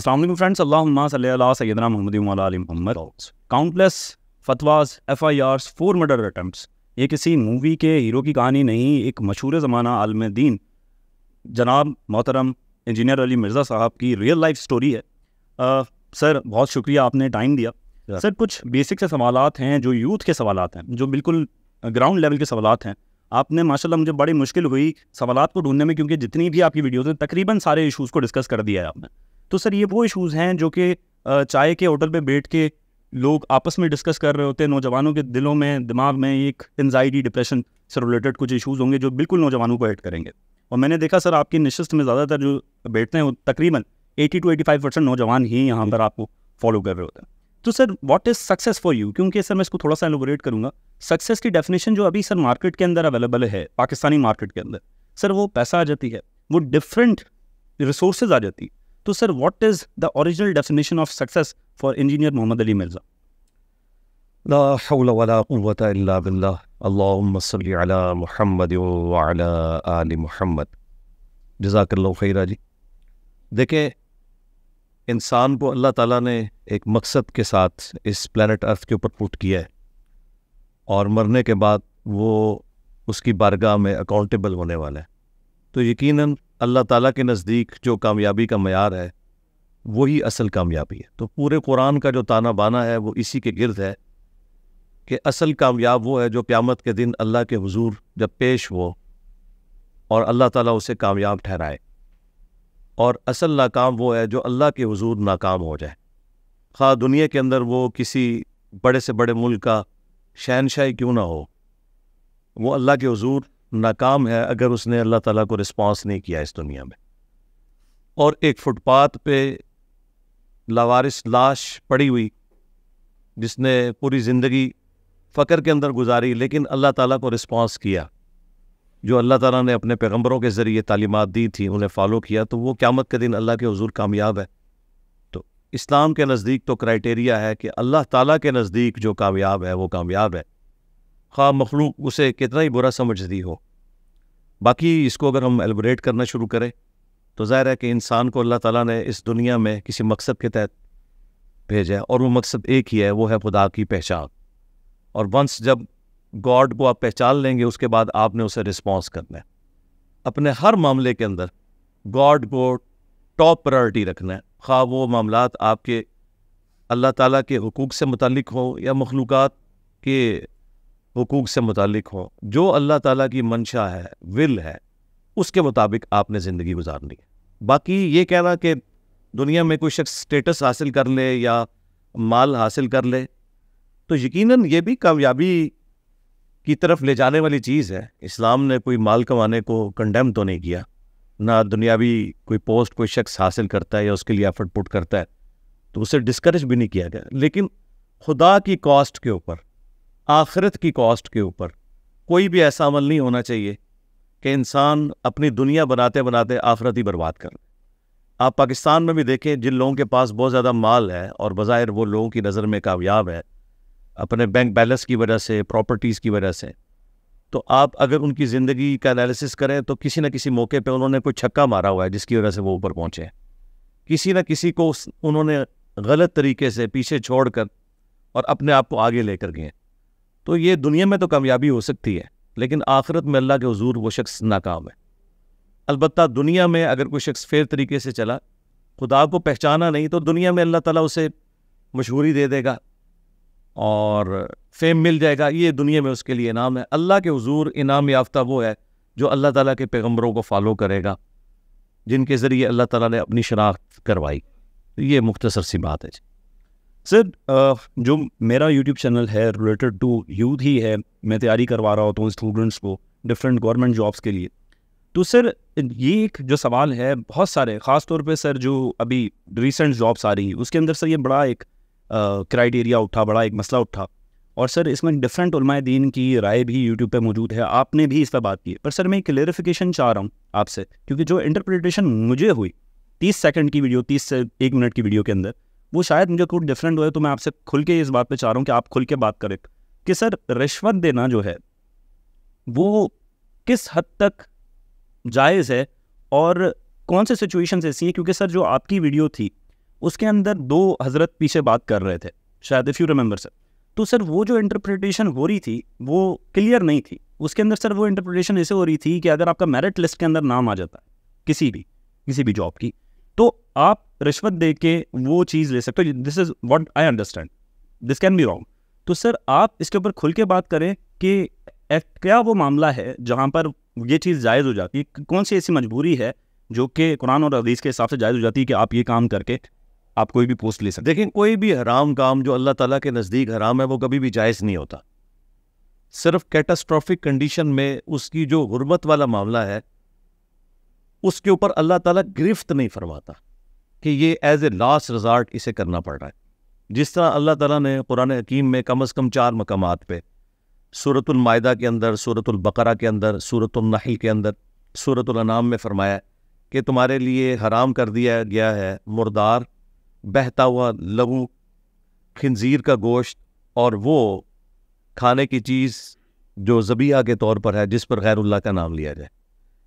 Aslam friends Allah सैदना Mohammad Mohammad countless फतवाज F I R four murder attempt ये किसी मूवी के हीरो की कहानी नहीं एक मशहूर ज़माना आलम दीन जनाब मोहतरम इंजीनियर अली मिर्ज़ा साहब की रियल लाइफ स्टोरी है आ, सर बहुत शुक्रिया आपने टाइम दिया सर कुछ बेसिक से सवाल हैं जो यूथ के सवाल हैं जो बिल्कुल ग्राउंड लेवल के सवाल हैं आपने माशाल्लाह मुझे बड़ी मुश्किल हुई सवाल को ढूंढने में क्योंकि जितनी भी आपकी वीडियोज़ हैं तकरीबन सारे इश्यूज़ को डिस्कस कर दिया है आपने तो सर ये वो इशूज़ हैं जो कि चाय के होटल पे बैठ के लोग आपस में डिस्कस कर रहे होते हैं नौजवानों के दिलों में दिमाग में एक एनजाइटी डिप्रेशन से रिलेटेड कुछ इशूज़ होंगे जो बिल्कुल नौजवानों को ऐड करेंगे और मैंने देखा सर आपकी नशस्त में ज़्यादातर जो बैठते हैं तकरीबन eighty to eighty five percent नौजवान ही यहाँ पर आपको फॉलो कर रहे होते हैं तो sir what is success for you क्योंकि सर मैं इसको थोड़ा सा एलोबरेट करूँगा सक्सेस की डेफिनेशन जो अभी सर मार्केट के अंदर अवेलेबल है पाकिस्तानी मार्केट के अंदर सर वो पैसा आ जाती है वो डिफरेंट रिसोर्सेज आ जाती है तो sir what is the original definition of success for engineer Mohammad Ali Mirza لا حول ولا जी देखें इंसान को अल्लाह ताला ने एक मकसद के साथ इस प्लानट अर्थ के ऊपर पुट किया है और मरने के बाद वो उसकी बारगाह में अकाउंटेबल होने वाला है तो यकीनन अल्लाह ताला के नज़दीक जो कामयाबी का मैार है वही असल कामयाबी है तो पूरे कुरान का जो ताना बाना है वो इसी के गिरद है कि असल कामयाब वो है जो क़्यामत के दिन अल्लाह के हजूर जब पेश हो और अल्लाह ताला उसे कामयाब ठहराए और असल नाकाम वो है जो अल्लाह के हजूर नाकाम हो जाए खा दुनिया के अंदर वो किसी बड़े से बड़े मुल्क का शहनशाही क्यों ना हो वो अल्लाह के हजूर नाकाम है अगर उसने अल्लाह ताला को रिस्पांस नहीं किया इस दुनिया में और एक फुटपाथ पे लावारिस लाश पड़ी हुई जिसने पूरी ज़िंदगी फ़कर के अंदर गुजारी लेकिन अल्लाह ताला को रिस्पांस किया जो अल्लाह ताला ने अपने पैगंबरों के ज़रिए तालीमत दी थी उन्हें फ़ॉलो किया तो वो क़्यामत के दिन अल्लाह के हजूर कामयाब है तो इस्लाम के नज़दीक तो क्राइटेरिया है कि अल्लाह ताला के नज़दीक जो कामयाब है वो कामयाब है खा मखलूक उसे कितना ही बुरा समझ दी हो बाकी इसको अगर हम एलबरेट करना शुरू करें तो ज़ाहिर है कि इंसान को अल्लाह ताला ने इस दुनिया में किसी मकसद के तहत भेजा है और वो मकसद एक ही है वो है खुदा की पहचान और वंस जब गॉड को आप पहचान लेंगे उसके बाद आपने उसे रिस्पॉन्स करना है अपने हर मामले के अंदर गॉड को टॉप प्रायोरिटी रखना है खा वो मामला आपके अल्लाह ताला के हकूक़ से मुतल हो या मखलूक के हकूक़ से मुतक हों जो अल्लाह ताला की मंशा है विल है उसके मुताबिक आपने ज़िंदगी गुजारनी है बाकी ये कहना कि दुनिया में कोई शख्स स्टेटस हासिल कर ले या माल हासिल कर ले तो यकीनन ये भी कामयाबी की तरफ ले जाने वाली चीज़ है इस्लाम ने कोई माल कमाने को कंडेम तो नहीं किया ना दुनियावी कोई पोस्ट कोई शख्स हासिल करता है या उसके लिए एफर्ट पुट करता है तो उसे डिस्करेज भी नहीं किया गया लेकिन खुदा की कॉस्ट के ऊपर आखिरत की कॉस्ट के ऊपर कोई भी ऐसा अमल नहीं होना चाहिए कि इंसान अपनी दुनिया बनाते बनाते आखिरत ही बर्बाद कर आप पाकिस्तान में भी देखें जिन लोगों के पास बहुत ज़्यादा माल है और बाज़ाहिर वो लोगों की नज़र में कामयाब है अपने बैंक बैलेंस की वजह से प्रॉपर्टीज़ की वजह से तो आप अगर उनकी ज़िंदगी का एनालिसिस करें तो किसी न किसी मौके पे उन्होंने कोई छक्का मारा हुआ है जिसकी वजह से वो ऊपर पहुँचे किसी न किसी को उन्होंने गलत तरीके से पीछे छोड़कर और अपने आप को आगे लेकर गए तो ये दुनिया में तो कामयाबी हो सकती है लेकिन आखिरत में अल्लाह के हजूर वो शख्स नाकाम है अलबत् दुनिया में अगर कोई शख्स फेर तरीके से चला खुदा को पहचाना नहीं तो दुनिया में अल्लाह ताला उसे मशहूरी दे देगा और फेम मिल जाएगा ये दुनिया में उसके लिए इनाम है अल्लाह के हजूर इनाम याफ्ता वो है जो अल्लाह ताला के पैगम्बरों को फॉलो करेगा जिनके ज़रिए अल्लाह ताला ने अपनी शनाख्त करवाई ये मुख्तसर सी बात है जी सर जो मेरा यूट्यूब चैनल है रिलेटेड टू यूथ ही है मैं तैयारी करवा रहा होता हूँ स्टूडेंट्स को डिफरेंट गवर्नमेंट जॉब्स के लिए तो सर ये एक जो सवाल है बहुत सारे ख़ास तौर पे सर जो अभी रिसेंट जॉब्स आ रही हैं उसके अंदर सर ये बड़ा एक क्राइटेरिया उठा बड़ा एक मसला उठा और सर इसमें डिफरेंट दीन की राय भी यूट्यूब पे मौजूद है आपने भी इस पर बात की पर सर मैं क्लेरिफिकेशन चाह रहा हूँ आपसे क्योंकि जो इंटरप्रिटेशन मुझे हुई तीस सेकेंड की वीडियो तीस से एक मिनट की वीडियो के अंदर वो शायद मुझे कुछ डिफरेंट हुए तो मैं आपसे खुल के इस बात पे चाह रहा हूँ कि आप खुल के बात करें कि सर रिश्वत देना जो है वो किस हद तक जायज़ है और कौन से सिचुएशन ऐसी हैं क्योंकि सर जो आपकी वीडियो थी उसके अंदर दो हज़रत पीछे बात कर रहे थे शायद इफ़ यू रिमेंबर सर तो सर वो जो इंटरप्रिटेशन हो रही थी वो क्लियर नहीं थी उसके अंदर सर वो इंटरप्रिटेशन ऐसे हो रही थी कि अगर आपका मेरिट लिस्ट के अंदर नाम आ जाता है किसी भी किसी भी जॉब की तो आप रिश्वत दे के वो चीज़ ले सकते हो this is what I understand this can be wrong तो सर आप इसके ऊपर खुल के बात करें कि क्या वो मामला है जहां पर ये चीज़ जायज़ हो जाती है कौन सी ऐसी मजबूरी है जो कि कुरान और हदीस के हिसाब से जायज़ हो जाती है कि आप ये काम करके आप कोई भी पोस्ट ले सकते देखें कोई भी हराम काम जो अल्लाह ताला के नज़दीक हराम है वो कभी भी जायज़ नहीं होता सिर्फ कैटास्ट्रॉफिक कंडीशन में उसकी जो गुर्बत वाला मामला है उसके ऊपर अल्लाह ताला गिरफ्त नहीं फरमाता कि ये एज ए लास्ट रिजार्ट इसे करना पड़ रहा है जिस तरह अल्लाह ताला ने कुरान हकीम में कम अज़ कम चार मकाम पे सूरतमाहा के अंदर सूरतुलबकरा के अंदर सूरतनहिल के अंदर सूरतुलनाम में फ़रमाया कि तुम्हारे लिए हराम कर दिया गया है मुर्दार बहता हुआ लहू खंजीर का गोश्त और वो खाने की चीज़ जो जबिया के तौर पर है जिस पर गैरुल्ला का नाम लिया जाए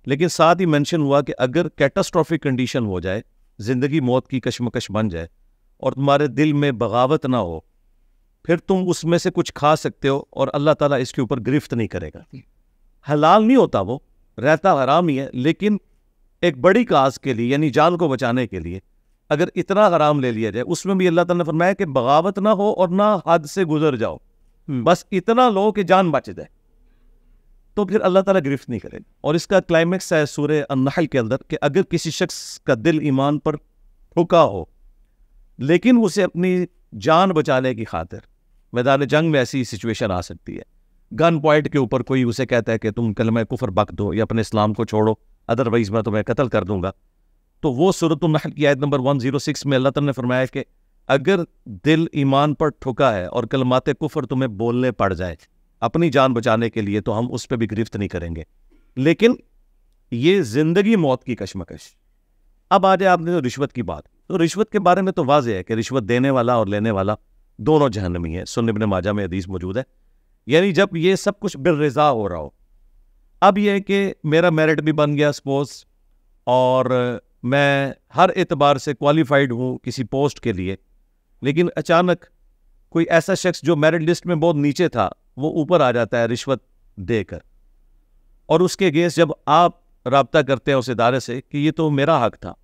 लेकिन साथ ही मेंशन हुआ कि अगर कैटास्ट्रॉफिक कंडीशन हो जाए ज़िंदगी मौत की कशमकश बन जाए और तुम्हारे दिल में बगावत ना हो फिर तुम उसमें से कुछ खा सकते हो और अल्लाह ताला इसके ऊपर गिरफ्त नहीं करेगा हलाल नहीं होता वो रहता हराम ही है लेकिन एक बड़ी काज के लिए यानी जान को बचाने के लिए अगर इतना हराम ले लिया जाए उसमें भी अल्लाह तरमाया ने फरमाया कि बगावत ना हो और ना हद से गुजर जाओ हम्म। बस इतना लो कि जान बच जाए तो फिर अल्लाह ताला गिरफ्त नहीं करेगा और इसका क्लाइमेक्स है सूर्य अनहल के अंदर कि अगर किसी शख्स का दिल ईमान पर ठुका हो लेकिन उसे अपनी जान बचाने की खातिर मैदान जंग में ऐसी सिचुएशन आ सकती है गन पॉइंट के ऊपर कोई उसे कहता है कि तुम कलम कुफर बक दो या अपने इस्लाम को छोड़ो अदरवाइज़ मैं तुम्हें कत्ल कर दूंगा तो वो सूरत नहल की आयत नंबर 106 में अल्लाह ने फरमाया कि अगर दिल ईमान पर ठुका है और कलमाते कुफर तुम्हें बोलने पड़ जाए अपनी जान बचाने के लिए तो हम उस पर भी गिरफ्त नहीं करेंगे लेकिन ये जिंदगी मौत की कशमकश अब आ जाए आपने जो तो रिश्वत की बात तो रिश्वत के बारे में तो वाज है कि रिश्वत देने वाला और लेने वाला दोनों जहनमी है सुनबन माजा में अदीस मौजूद है यानी जब ये सब कुछ बिलरजा हो रहा हो अब यह कि मेरा मेरिट भी बन गया सपोज और मैं हर एतबार से क्वालिफाइड हूँ किसी पोस्ट के लिए लेकिन अचानक कोई ऐसा शख्स जो मेरिट लिस्ट में बहुत नीचे था वो ऊपर आ जाता है रिश्वत देकर और उसके अगेंस्ट जब आप रबता करते हैं उस इदारे से कि ये तो मेरा हक था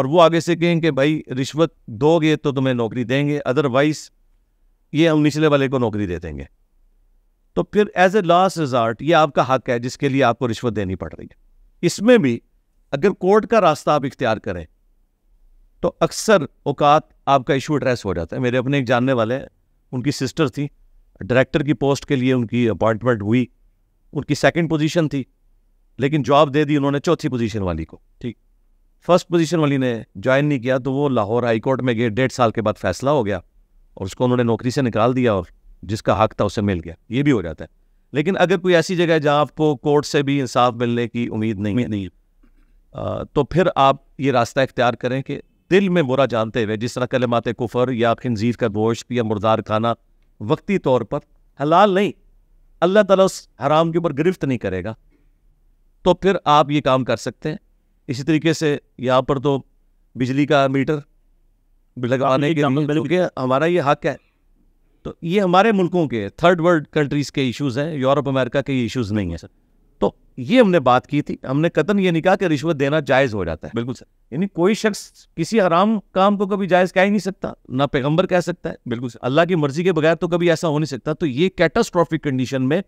और वो आगे से कहें कि भाई रिश्वत दोगे तो तुम्हें नौकरी देंगे अदरवाइज ये हम निचले वाले को नौकरी दे देंगे तो फिर एज ए लास्ट रिजॉर्ट ये आपका हक है जिसके लिए आपको रिश्वत देनी पड़ रही है इसमें भी अगर कोर्ट का रास्ता आप इख्तियार करें तो अक्सर औकात आपका इशू एड्रेस हो जाता है मेरे अपने एक जानने वाले उनकी सिस्टर थी डायरेक्टर की पोस्ट के लिए उनकी अपॉइंटमेंट हुई उनकी सेकंड पोजीशन थी लेकिन जॉब दे दी उन्होंने चौथी पोजीशन वाली को ठीक फर्स्ट पोजीशन वाली ने ज्वाइन नहीं किया तो वो लाहौर हाई कोर्ट में गए डेढ़ साल के बाद फैसला हो गया और उसको उन्होंने नौकरी से निकाल दिया और जिसका हक था उसे मिल गया ये भी हो जाता है लेकिन अगर कोई ऐसी जगह जहाँ आपको कोर्ट से भी इंसाफ मिलने की उम्मीद नहीं है नहीं आ, तो फिर आप ये रास्ता इख्तियार करें कि दिल में बुरा जानते हुए जिस तरह कलमात कुफर या खनजीर का गोश्त या मुर्दार खाना वक्ती तौर पर हलाल नहीं अल्लाह ताला उस हराम के ऊपर गिरफ्त नहीं करेगा तो फिर आप ये काम कर सकते हैं इसी तरीके से यहाँ पर तो बिजली का मीटर लगाने के हमारा ये हक है तो ये हमारे मुल्कों के थर्ड वर्ल्ड कंट्रीज़ के इश्यूज़ हैं यूरोप अमेरिका के ये इश्यूज़ नहीं हैं सर ये हमने बात की थी हमने कतन ये नहीं कहा कि रिश्वत देना जायज हो जाता है बिल्कुल सर यानी कोई शख्स किसी हराम काम को कभी जायज कह ही नहीं सकता ना पैगंबर कह सकता है बिल्कुल सर अल्लाह की मर्जी के बगैर तो कभी ऐसा हो नहीं सकता तो ये कैटास्ट्रॉफिक कंडीशन में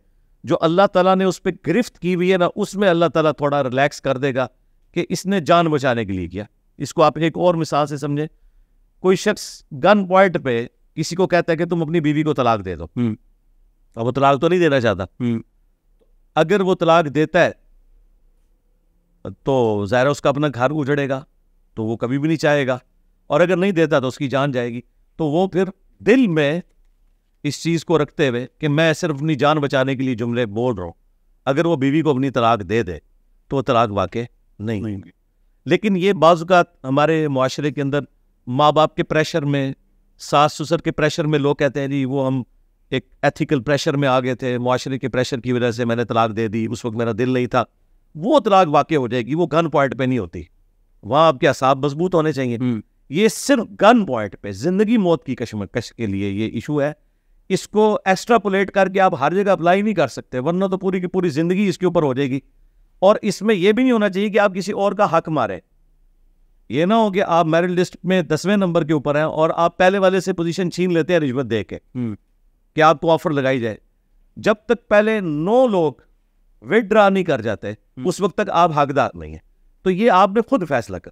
जो अल्लाह तला ने उस पर गिरफ्त की हुई है ना उसमें अल्लाह तला थोड़ा रिलैक्स कर देगा कि इसने जान बचाने के लिए किया इसको आप एक और मिसाल से समझें कोई शख्स गन पॉइंट पे किसी को कहता है कि तुम अपनी बीवी को तलाक दे दो हम्म। अब वो तलाक तो नहीं देना चाहता हम्म। अगर वो तलाक देता है तो ज़ाहिर उसका अपना घर उजड़ेगा तो वो कभी भी नहीं चाहेगा और अगर नहीं देता तो उसकी जान जाएगी तो वो फिर दिल में इस चीज़ को रखते हुए कि मैं सिर्फ अपनी जान बचाने के लिए जुमले बोल रहा हूँ अगर वो बीवी को अपनी तलाक दे दे तो वह तलाक वाक़ नहीं, नहीं। लेकिन ये बाज़ात हमारे माशरे के अंदर माँ बाप के प्रेशर में सास ससुर के प्रेशर में लोग कहते हैं जी वो हम एक एथिकल प्रेशर में आ गए थे माशरे के प्रेशर की वजह से मैंने तलाक दे दी उस वक्त मेरा दिल नहीं था वो तलाक वाक़ हो जाएगी वो गन पॉइंट पे नहीं होती वहाँ आपके असाब मजबूत होने चाहिए हम्म। ये सिर्फ गन पॉइंट पे ज़िंदगी मौत की कशमकश के लिए ये इशू है इसको एक्स्ट्रापोलेट करके आप हर जगह अप्लाई नहीं कर सकते वरना तो पूरी की पूरी ज़िंदगी इसके ऊपर हो जाएगी और इसमें यह भी नहीं होना चाहिए कि आप किसी और का हक मारें ये ना हो कि आप मेरिट लिस्ट में दसवें नंबर के ऊपर हैं और आप पहले वाले से पोजीशन छीन लेते हैं रिश्वत दे के हम्म। कि आपको ऑफर लगाई जाए जब तक पहले नौ लोग विदड्रा नहीं कर जाते हम्म। उस वक्त तक आप हकदार नहीं है तो ये आपने खुद फैसला कर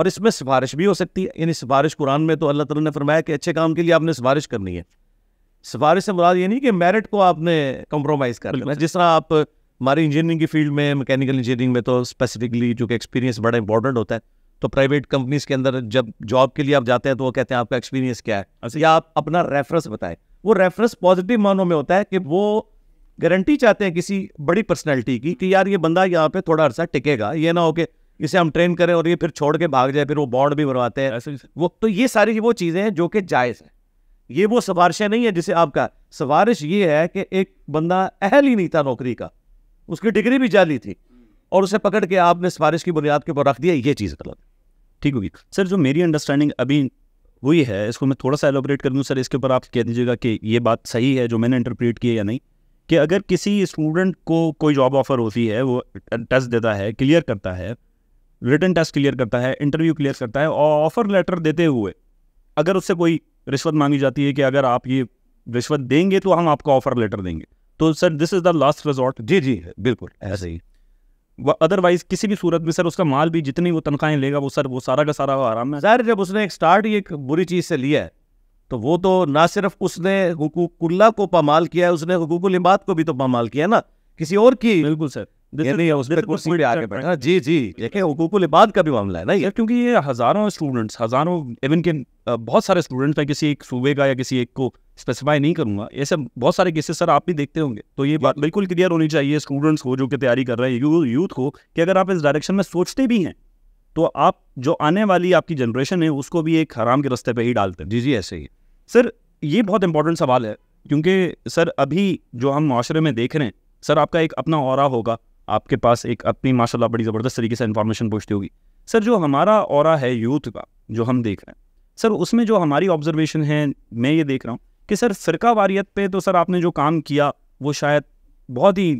और इसमें सिफारिश भी हो सकती है यानी सिफारिश कुरान में तो अल्लाह तला ने फरमाया कि अच्छे काम के लिए आपने सिफारिश करनी है सिफारिश से मुराद ये नहीं कि मेरिट को आपने कंप्रोमाइज कर लिया जिस तरह आप हमारी इंजीनियरिंग की फील्ड में मैकेनिकल इंजीनियरिंग में तो स्पेसिफिकली जो कि एक्सपीरियंस बड़ा इंपॉर्टेंट होता है तो प्राइवेट कंपनीज के अंदर जब जॉब के लिए आप जाते हैं तो वो कहते हैं आपका एक्सपीरियंस क्या है अच्छा। या आप अपना रेफरेंस बताएं वो रेफरेंस पॉजिटिव मानों में होता है कि वो गारंटी चाहते हैं किसी बड़ी पर्सनैलिटी की कि यार ये बंदा यहाँ पे थोड़ा अर्सा टिकेगा ये ना हो कि इसे हम ट्रेन करें और ये फिर छोड़ के भाग जाए फिर वो बॉन्ड भी बनवाते हैं वो तो ये सारी वो चीज़ें हैं जो कि जायज़ हैं ये वो सिफारिशें नहीं है जिसे आपका सिफारिश ये है कि एक बंदा अहल ही नहीं था नौकरी का उसकी डिग्री भी जाली थी और उसे पकड़ के आपने सिफारिश की बुनियाद के ऊपर रख दिया ये चीज़ गलत ठीक होगी सर जो मेरी अंडरस्टैंडिंग अभी वही है इसको मैं थोड़ा सा एलोबरेट कर दूँ सर इसके ऊपर आप कह दीजिएगा कि ये बात सही है जो मैंने इंटरप्रेट की है या नहीं कि अगर किसी स्टूडेंट को कोई जॉब ऑफर होती है वो टेस्ट देता है क्लियर करता है रिटर्न टेस्ट क्लियर करता है इंटरव्यू क्लियर करता है और ऑफर लेटर देते हुए अगर उससे कोई रिश्वत मांगी जाती है कि अगर आप ये रिश्वत देंगे तो हम आपको ऑफर लेटर देंगे तो sir this is the last resort जी जी बिल्कुल ऐसे ही अदरवाइज किसी भी सूरत में सर उसका माल भी जितनी वो तनख्वाहें लेगा वो सर वो सारा का सारा आराम है सर जब उसने एक स्टार्ट ये बुरी चीज़ से लिया है तो वो तो ना सिर्फ उसने हुकूकुल्ला को पामाल किया है उसने हकूकुल इमाद को भी तो पामाल किया है ना किसी और की बिल्कुल सर नहीं जी का भी क्योंकि ये हज़ारों स्टूडेंट्स हज़ारों इवन के बहुत सारे स्टूडेंट्स मैं किसी एक सूबे का या किसी एक को स्पेसिफाई नहीं करूंगा ऐसे बहुत सारे केसेस सर आप भी देखते होंगे तो ये बात बिल्कुल क्लियर होनी चाहिए स्टूडेंट्स को जो कि तैयारी कर रहे हैं यूथ को कि अगर आप इस डायरेक्शन में सोचते भी हैं तो आप जो आने वाली आपकी जनरेशन है उसको भी एक हराम के रस्ते पर ही डालते हैं जी जी ऐसे ही सर ये बहुत इंपॉर्टेंट सवाल है क्योंकि सर अभी जो हम माशरे में देख रहे हैं सर आपका एक अपना और होगा आपके पास एक अपनी माशाला बड़ी ज़बरदस्त तरीके से इन्फॉर्मेशन पूछती होगी सर जो हमारा और है यूथ का जो हम देख रहे हैं सर उसमें जो हमारी ऑब्जर्वेशन है मैं ये देख रहा हूँ कि सर फ़िरका वारियत पे तो सर आपने जो काम किया वो शायद बहुत ही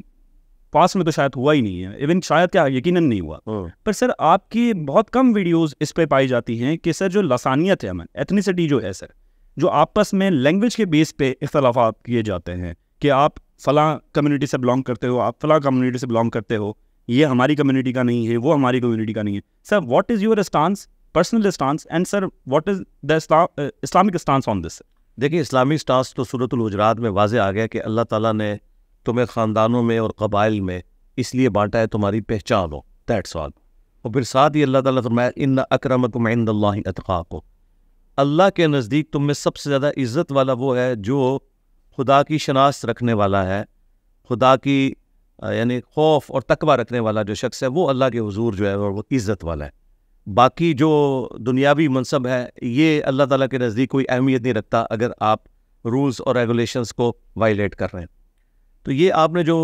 पास में तो शायद हुआ ही नहीं है इवन शायद क्या यकीनन नहीं हुआ हाँ। पर सर आपकी बहुत कम वीडियोस इस पे पाई जाती हैं कि सर जो लसानियत है अमन एथनिसिटी जो है सर जो आपस में लैंग्वेज के बेस पे इख्तलाफा किए जाते हैं कि आप फला कम्युनिटी से बिलोंग करते हो आप फला कम्युनिटी से बिलोंग करते हो ये हमारी कम्युनिटी का नहीं है वो हमारी कम्युनिटी का नहीं है sir what is your stance personal stance and sir what is the Islamic stance on this देखिए इस्लामिक स्टांस तो सूरत हजरात में वाजे आ गया कि अल्लाह ताला ने तुम्हें ख़ानदानों में और कबाइल में इसलिए बांटा है तुम्हारी पहचान हो दैट सॉल और फिर साथ ही अल्लाह ताला फरमाया इन अक्रमकुम इंदल्लाह को अल्लाह के नज़दीक तुम में सबसे ज़्यादा इज़्ज़त वाला वो है जो खुदा की शनास रखने वाला है खुदा की यानी खौफ और तकबा रखने वाला जो शख्स है वो अल्लाह के हजूर जो है वह इज़्ज़त वाला है बाकी जो दुनियावी मनसब है ये अल्लाह ताला के नज़दीक कोई अहमियत नहीं रखता अगर आप रूल्स और रेगुलेशंस को वायलेट कर रहे हैं तो ये आपने जो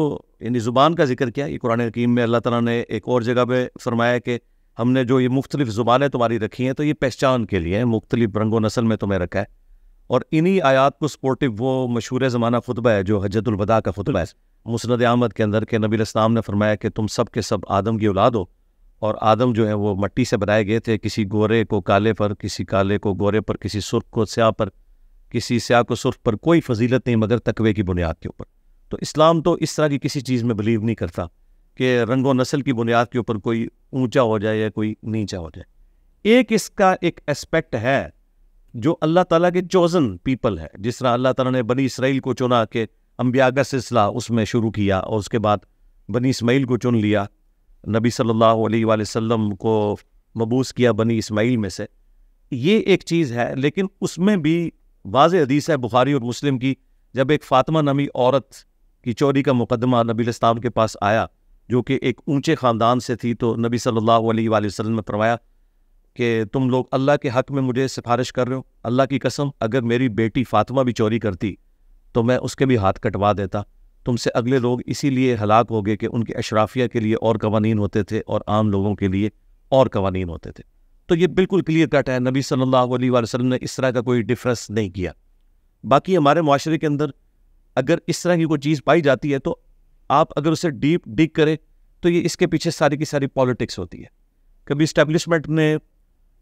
यानी ज़ुबान का जिक्र किया ये कुरान हकीम में अल्लाह ताला ने एक और जगह पे फरमाया कि हमने जो ये मुख्तलिफ़ ज़ुबानें तुम्हारी रखी हैं तो ये पहचान के लिए हैं मुख्तलिफ़ रंगो नसल में तुम्हें रखा है और इन्हीं आयात को सपोर्टिव वो मशहूर ज़माना खुतबा है जो हजतुलवदा का खुतबा है मुसरद आमद के अंदर के नबी इस्लाम ने फरमाया कि तुम सब के सब आदम की औलाद हो और आदम जो है वो मट्टी से बनाए गए थे किसी गोरे को काले पर किसी काले को गोरे पर किसी सुर्ख को स्याह पर किसी स्याह को सुर्ख पर कोई फजीलत नहीं मगर तकवे की बुनियाद के ऊपर तो इस्लाम तो इस तरह की किसी चीज़ में बिलीव नहीं करता कि रंगो नस्ल की बुनियाद के ऊपर कोई ऊंचा हो जाए या कोई नीचा हो जाए एक इसका एक एस्पेक्ट है जो अल्लाह ताला के चोजन पीपल है जिस तरह अल्लाह ताला ने बनी इसराइल को चुना के अम्बिया का सिलसिला उसमें शुरू किया और उसके बाद बनी इसमाइल को चुन लिया नबी सल्लल्लाहु अलैहि वसल्लम को मबूस किया बनी इसमाइल में से ये एक चीज़ है लेकिन उसमें भी वाज हदीस है बुखारी और मुस्लिम की जब एक फ़ातिमा नबी औरत की चोरी का मुकदमा नबी इस्लाम के पास आया जो कि एक ऊँचे ख़ानदान से थी तो नबी सल्ला वसम ने फरमाया कि तुम लोग अल्लाह के हक में मुझे सिफारिश कर रहे हो अल्लाह की कसम अगर मेरी बेटी फातिमा भी चोरी करती तो मैं उसके भी हाथ कटवा देता तुमसे अगले लोग इसीलिए हलाक हो गए कि उनके अशराफिया के लिए और कवानीन होते थे और आम लोगों के लिए और कवानीन होते थे तो ये बिल्कुल क्लियर कट है नबी सल्लल्लाहु अलैहि वसल्लम ने इस तरह का कोई डिफरेंस नहीं किया बाकी हमारे माशरे के अंदर अगर इस तरह की कोई चीज़ पाई जाती है तो आप अगर उसे डीप डिग करें तो ये इसके पीछे सारी की सारी पॉलिटिक्स होती है कभी इस्टेब्लिशमेंट ने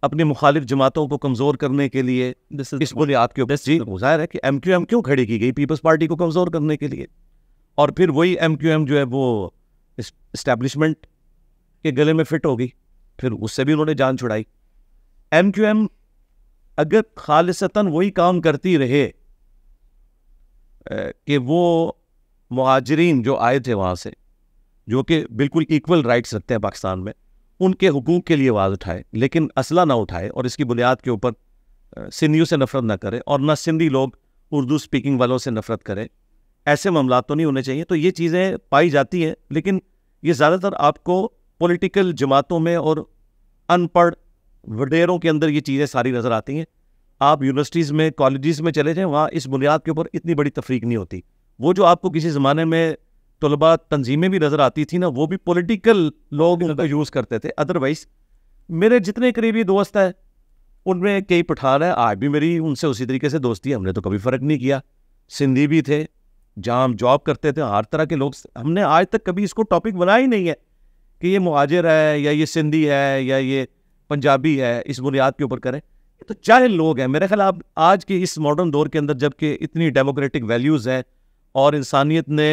अपनी मुखालिफ जमातों को कमजोर करने के लिए इस बुनियाद के ऊपर जाहिर है कि एम क्यू एम क्यों खड़ी की गई पीपल्स पार्टी को कमजोर करने के लिए और फिर वही एम क्यू एम जो है वो इस्टेब्लिशमेंट के गले में फिट हो गई फिर उससे भी उन्होंने जान छुड़ाई एम क्यू एम अगर खालिशता वही काम करती रहे कि वो महाजरीन जो आए थे वहाँ से जो कि बिल्कुल इक्वल राइट्स रखते हैं पाकिस्तान में उनके हकूक के लिए आवाज़ उठाए लेकिन असला ना उठाए और इसकी बुनियाद के ऊपर सिंधियों से नफरत ना करें और ना सिंधी लोग उर्दू स्पीकिंग वालों से नफरत करें ऐसे मामला तो नहीं होने चाहिए तो ये चीज़ें पाई जाती हैं लेकिन ये ज़्यादातर आपको पॉलिटिकल जमातों में और अनपढ़ वडेरों के अंदर ये चीज़ें सारी नज़र आती हैं आप यूनिवर्सिटीज़ में कॉलेज़ में चले जाएँ वहाँ इस बुनियाद के ऊपर इतनी बड़ी तफरीक नहीं होती वो जो आपको किसी ज़माने में तलबा तंजीमें भी नज़र आती थी ना वो भी पोलिटिकल लोग उनका यूज़ करते थे अदरवाइज मेरे जितने करीबी दोस्त हैं उनमें कई पठान है आज भी मेरी उनसे उसी तरीके से दोस्ती है हमने तो कभी फ़र्क नहीं किया सिंधी भी थे जहाँ हम जॉब करते थे हर तरह के लोग हमने आज तक कभी इसको टॉपिक बनाया ही नहीं है कि ये मुआजर है या ये सिंधी है या ये पंजाबी है इस बुनियाद के ऊपर करें तो चाहे लोग हैं मेरे ख्याल आप आज के इस मॉडर्न दौर के अंदर जबकि इतनी डेमोक्रेटिक वैल्यूज़ हैं और इंसानियत ने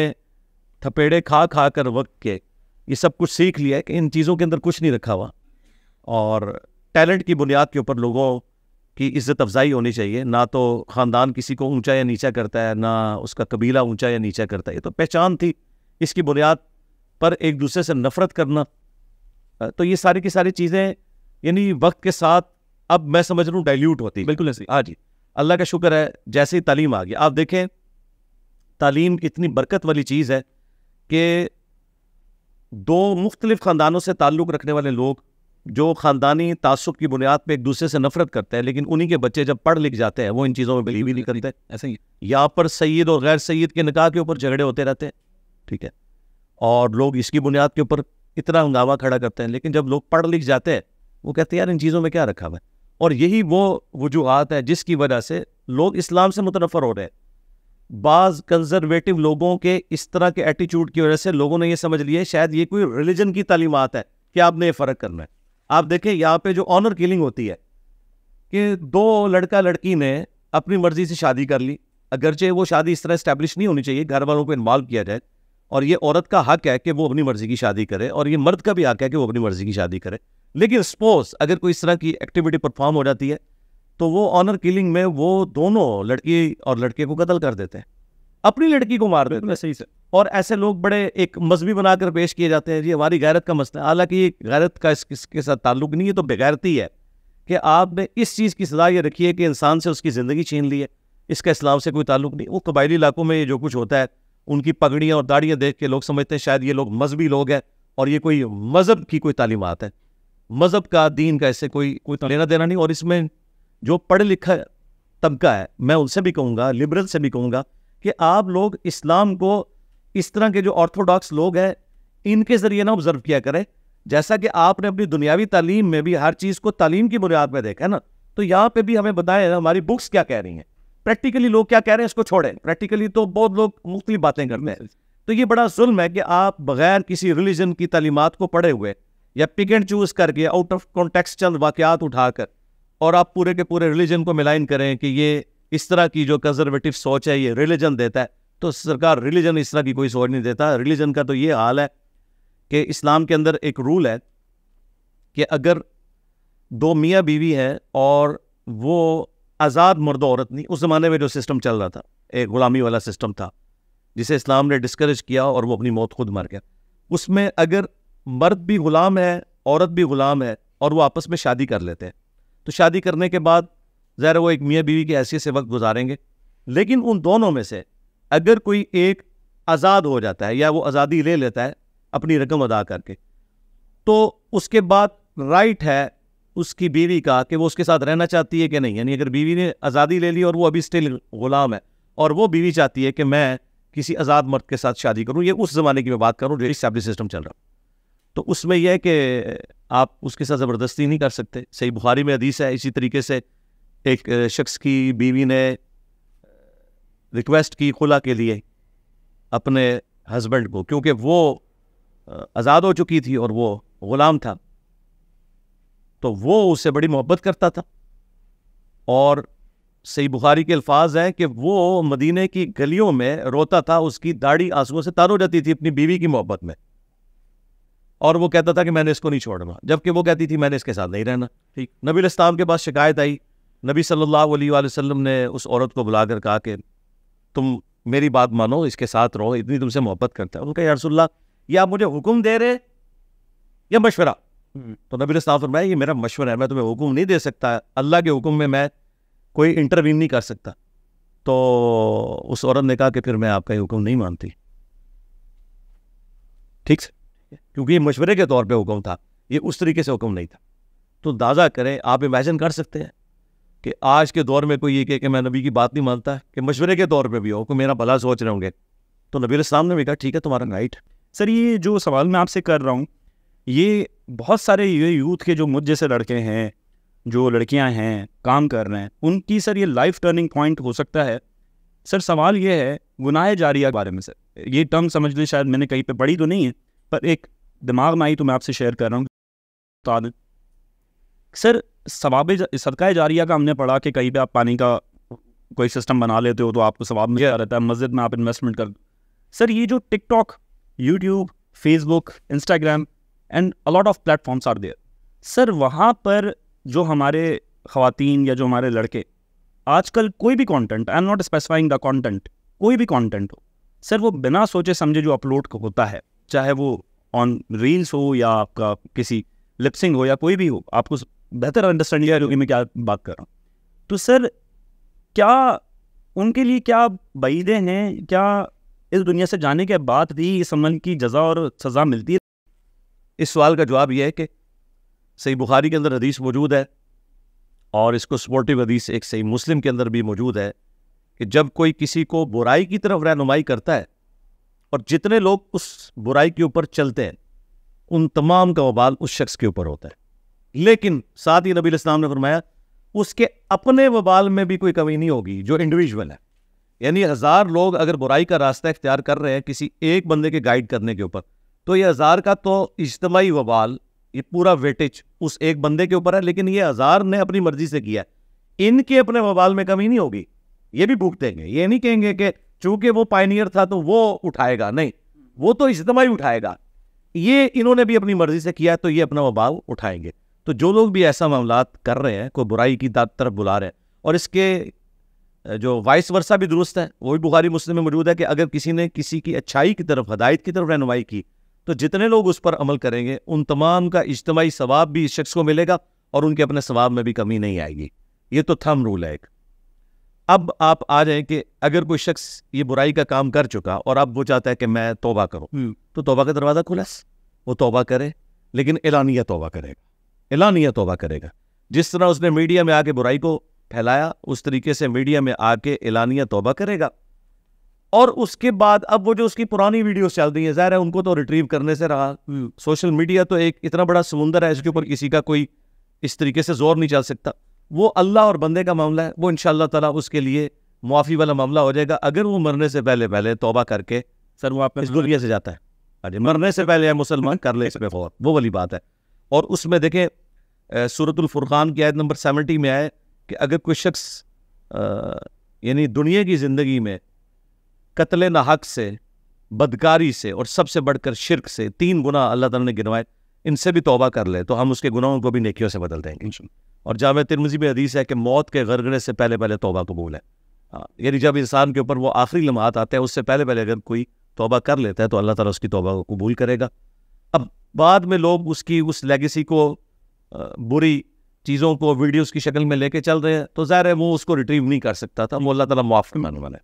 थपेड़े खा खा कर वक्त के ये सब कुछ सीख लिया है कि इन चीज़ों के अंदर कुछ नहीं रखा हुआ और टैलेंट की बुनियाद के ऊपर लोगों की इज्जत अफजाई होनी चाहिए ना तो ख़ानदान किसी को ऊंचा या नीचा करता है ना उसका कबीला ऊंचा या नीचा करता है ये तो पहचान थी इसकी बुनियाद पर एक दूसरे से नफ़रत करना तो ये सारी की सारी चीज़ें यानी वक्त के साथ अब मैं समझ रहा हूँ डायल्यूट होती बिल्कुल ऐसी हाँ जी अल्लाह का शुक्र है जैसे ही तालीम आ गई आप देखें तालीम इतनी बरकत वाली चीज़ है कि दो मुख्तलिफ ख़ानदानों से ताल्लुक़ रखने वाले लोग जो ख़ानदानी तासुब की बुनियाद पर एक दूसरे से नफरत करते हैं लेकिन उन्हीं के बच्चे जब पढ़ लिख जाते हैं वो इन चीज़ों में बिलीव ही नहीं करते ऐसे ही यहाँ पर सईद और गैर सईद के निकाह के ऊपर झगड़े होते रहते हैं ठीक है और लोग इसकी बुनियाद के ऊपर इतना हंगामा खड़ा करते हैं लेकिन जब लोग पढ़ लिख जाते हैं वो कहते हैं यार इन चीज़ों में क्या रखा हुआ है और यही वो वजूहत है जिसकी वजह से लोग इस्लाम से मुतनफ़र हो रहे हैं बाज कंजर्वेटिव लोगों के इस तरह के एटीट्यूड की वजह से लोगों ने ये समझ लिया शायद ये कोई रिलीजन की तालीमत है कि आपने ये फ़र्क करना है आप देखें यहाँ पे जो ऑनर किलिंग होती है कि दो लड़का लड़की ने अपनी मर्जी से शादी कर ली अगरचे वो शादी इस तरह इस्टेब्लिश नहीं होनी चाहिए घर वालों को इन्वॉल्व किया जाए और ये औरत का हक है कि वो अपनी मर्जी की शादी करे और ये मर्द का भी हक है कि वो अपनी मर्जी की शादी करे लेकिन सपोज अगर कोई इस तरह की एक्टिविटी परफॉर्म हो जाती है तो वो ऑनर किलिंग में वो दोनों लड़की और लड़के को कत्ल कर देते हैं अपनी लड़की को मार देते हैं सही से और ऐसे लोग बड़े एक मजहबी बनाकर पेश किए जाते हैं जी हमारी गैरत का मसला हालांकि ये गैरत का इस, किसके साथ ताल्लुक नहीं है तो बेगैरती है कि आपने इस चीज़ की सलाह ये रखी है कि इंसान से उसकी ज़िंदगी छीन ली है इसका इस्लाम से कोई ताल्लुक नहीं वो कबायली इलाकों में ये जो कुछ होता है उनकी पगड़ियाँ और दाढ़ियाँ देख के लोग समझते हैं शायद ये लोग मजहबी लोग हैं और ये कोई मज़हब की कोई तालीमत है मज़हब का दीन का इससे कोई कोई लेना देना नहीं और इसमें जो पढ़ लिखा तबका है मैं उनसे भी कहूँगा लिबरल से भी कहूँगा कि आप लोग इस्लाम को इस तरह के जो ऑर्थोडॉक्स लोग हैं इनके ज़रिए ना ऑब्ज़र्व किया करें जैसा कि आपने अपनी दुनियावी तालीम में भी हर चीज़ को तालीम की बुनियाद में देखा है ना तो यहाँ पे भी हमें बताएं हमारी बुक्स क्या कह रही हैं प्रैक्टिकली लोग क्या कह रहे हैं इसको छोड़ें प्रैक्टिकली तो बहुत लोग मुख्तलि बातें करते हैं तो ये बड़ा जुल्म है कि आप बगैर किसी रिलीजन की तलीमत को पढ़े हुए या पिक एंड चूज़ करके आउट ऑफ कॉन्टेक्स्ट चंद वाक़ात उठाकर और आप पूरे के पूरे रिलीजन को मिलाइन करें कि ये इस तरह की जो कंजर्वेटिव सोच है ये रिलीजन देता है तो सरकार रिलीजन इस तरह की कोई सोच नहीं देता रिलीजन का तो ये हाल है कि इस्लाम के अंदर एक रूल है कि अगर दो मियाँ बीवी हैं और वो आज़ाद मर्द औरत नहीं उस ज़माने में जो सिस्टम चल रहा था एक ग़ुलामी वाला सिस्टम था जिसे इस्लाम ने डिस्करेज किया और वो अपनी मौत खुद मर गया उसमें अगर मर्द भी ग़ुलाम है औरत भी ग़ुलाम है और वो आपस में शादी कर लेते हैं तो शादी करने के बाद ज़ाहिर वो एक मियाँ बीवी की हैसियत से वक्त गुजारेंगे लेकिन उन दोनों में से अगर कोई एक आज़ाद हो जाता है या वो आज़ादी ले लेता है अपनी रकम अदा करके तो उसके बाद राइट है उसकी बीवी का कि वो उसके साथ रहना चाहती है कि नहीं यानी अगर बीवी ने आज़ादी ले ली और वो अभी स्टिल गुलाम है और वो बीवी चाहती है कि मैं किसी आज़ाद मर्द के साथ शादी करूँ ये उस ज़माने की मैं बात करूँ जो इस सिस्टम चल रहा है तो उसमें यह है कि आप उसके साथ ज़बरदस्ती नहीं कर सकते सही बुखारी में हदीस है इसी तरीके से एक शख्स की बीवी ने रिक्वेस्ट की खुला के लिए अपने हस्बैंड को क्योंकि वो आज़ाद हो चुकी थी और वो ग़ुलाम था तो वो उससे बड़ी मोहब्बत करता था और सही बुखारी के अल्फाज हैं कि वो मदीने की गलियों में रोता था उसकी दाढ़ी आंसुओं से तार हो जाती थी अपनी बीवी की मोहब्बत में और वो कहता था कि मैंने इसको नहीं छोड़ना जबकि वो कहती थी मैंने इसके साथ नहीं रहना ठीक नबी इस्लाम के पास शिकायत आई नबी सल्लल्लाहु अलैहि वसल्लम ने उस औरत को बुलाकर कहा कि तुम मेरी बात मानो इसके साथ रहो इतनी तुमसे मोहब्बत करता है उनका यारसोल्ला ये आप मुझे हुक्म दे रहे या मशवरा हम्म। तो नबी इस्लाम फरमाया ये मेरा मशवरा है मैं तुम्हें हुक्म नहीं दे सकता अल्लाह के हुक्म में मैं कोई इंटरवीन नहीं कर सकता तो उस औरत ने कहा कि फिर मैं आपका हुक्म नहीं मानती ठीक है क्योंकि ये मशवरे के तौर पे हुक्म था ये उस तरीके से हुक्म नहीं था तो दाजा करें आप इमेजिन कर सकते हैं कि आज के दौर में कोई ये कहे कि मैं नबी की बात नहीं मानता कि मशवरे के तौर पर भी हो कोई मेरा भला सोच रहे होंगे तो नबी इस्लाम ने भी कहा ठीक है तुम्हारा नाइट सर ये जो सवाल मैं आपसे कर रहा हूँ ये बहुत सारे ये यूथ के जो मुझ जैसे लड़के हैं जो लड़कियां हैं काम कर रहे हैं उनकी सर ये लाइफ टर्निंग पॉइंट हो सकता है सर सवाल ये है गुनाह जारिया के बारे में सर ये टर्म समझ लें शायद मैंने कहीं पे पढ़ी तो नहीं है पर एक दिमाग में आई तो मैं आपसे शेयर कर रहा हूँ बता दें सर सवाब सदका जारिया का हमने पढ़ा कि कहीं पे आप पानी का कोई सिस्टम बना लेते हो तो आपको सवाब मिलता रहता है मस्जिद में आप इन्वेस्टमेंट कर सर ये जो TikTok YouTube Facebook Instagram and a lot of platforms are there sir वहाँ पर जो हमारे खातन या जो हमारे लड़के आजकल कोई भी content I am not specifying the content कोई भी कंटेंट हो सर वो बिना सोचे समझे जो अपलोड होता है चाहे वो ऑन रील्स हो या आपका किसी लिपसिंग हो या कोई भी हो आपको बेहतर अंडरस्टैंड किया मैं क्या बात कर रहा हूँ तो सर क्या उनके लिए क्या बैदे हैं क्या इस दुनिया से जाने के बाद भी इस अमल की जजा और सज़ा मिलती है इस सवाल का जवाब यह है कि सही बुखारी के अंदर हदीस मौजूद है और इसको सपोर्टिव हदीस एक सही मुस्लिम के अंदर भी मौजूद है कि जब कोई किसी को बुराई की तरफ रहनुमाई करता है और जितने लोग उस बुराई के ऊपर चलते हैं उन तमाम का वबाल उस शख्स के ऊपर होता है लेकिन साथ ही नबील इस्लाम ने फरमाया उसके अपने वबाल में भी कोई कमी नहीं होगी जो इंडिविजुअल है यानी हज़ार लोग अगर बुराई का रास्ता इख्तियार कर रहे हैं किसी एक बंदे के गाइड करने के ऊपर तो ये हज़ार का तो इज्तमाही वबाल ये पूरा वेटेज उस एक बंदे के ऊपर है लेकिन ये हज़ार ने अपनी मर्जी से किया इनके अपने वबाल में कमी नहीं होगी ये भी भूख देंगे ये नहीं कहेंगे कि चूंकि वो पाइनियर था तो वो उठाएगा नहीं वो तो इजतमा ही उठाएगा ये इन्होंने भी अपनी मर्जी से किया तो ये अपना वबाव उठाएंगे तो जो लोग भी ऐसा मामला कर रहे हैं कोई बुराई की तरफ बुला रहे हैं और इसके जो वाइस वर्षा भी दुरुस्त है वो भी बुखारी मुस्लिम में मौजूद है कि अगर किसी ने किसी की अच्छाई की तरफ हदायत की तरफ रहनुमाई की तो जितने लोग उस पर अमल करेंगे उन तमाम का इज्तमाही सवाब भी इस शख्स को मिलेगा और उनके अपने सवाब में भी कमी नहीं आएगी ये तो थम रूल है एक अब आप आ जाए कि अगर कोई शख्स ये बुराई का काम कर चुका और अब वो चाहता है कि मैं तोबा करूँ हम्म। तो तोबा का दरवाज़ा खुला वो तोबा करे लेकिन एलानिया तोबा करेगा एलानिया तोबा करेगा जिस तरह उसने मीडिया में आके बुराई को फैलाया उस तरीके से मीडिया में आके एलानिया तोबा करेगा और उसके बाद अब वो जो उसकी पुरानी वीडियो चल रही है ज़ाहिर है उनको तो रिट्रीव करने से रहा हम्म। सोशल मीडिया तो एक इतना बड़ा समुंदर है इसके ऊपर किसी का कोई इस तरीके से जोर नहीं चल सकता वो अल्लाह और बंदे का मामला है वो इन ताला उसके लिए मुआफ़ी वाला मामला हो जाएगा अगर वो मरने से पहले पहले तोबा करके सर वो आप इस दुनिया से जाता है अरे मरने से पहले मुसलमान कर ले इस पर गौर वो वाली बात है और उसमें देखें सूरतुल्फुरक़ान की आयत नंबर सेवेंटी में आए कि अगर कोई शख्स यानी दुनिया की ज़िंदगी में कत्ल नाहक से बदकारी से और सबसे बढ़कर शिरक से तीन गुना अल्लाह ताला ने गिनवाए इनसे भी तोबा कर ले तो हम उसके गुनाहों को भी नेकियों से बदल देंगे और जाम तिरमजी में हदीस है कि मौत के गरगड़े से पहले पहले तोबा कबूल है हाँ, यानी जब इंसान के ऊपर वो आखिरी लम्हात आते हैं उससे पहले पहले अगर कोई तोबा कर लेता है तो अल्लाह ताला उसकी तोबा को कबूल करेगा अब बाद में लोग उसकी उस लेगेसी को बुरी चीज़ों को वीडियोस की शक्ल में लेके चल रहे हैं तो ज़ाहिर है वो उसको रिट्रीव नहीं कर सकता था वो अल्लाह ताला माफ़ करने वाला है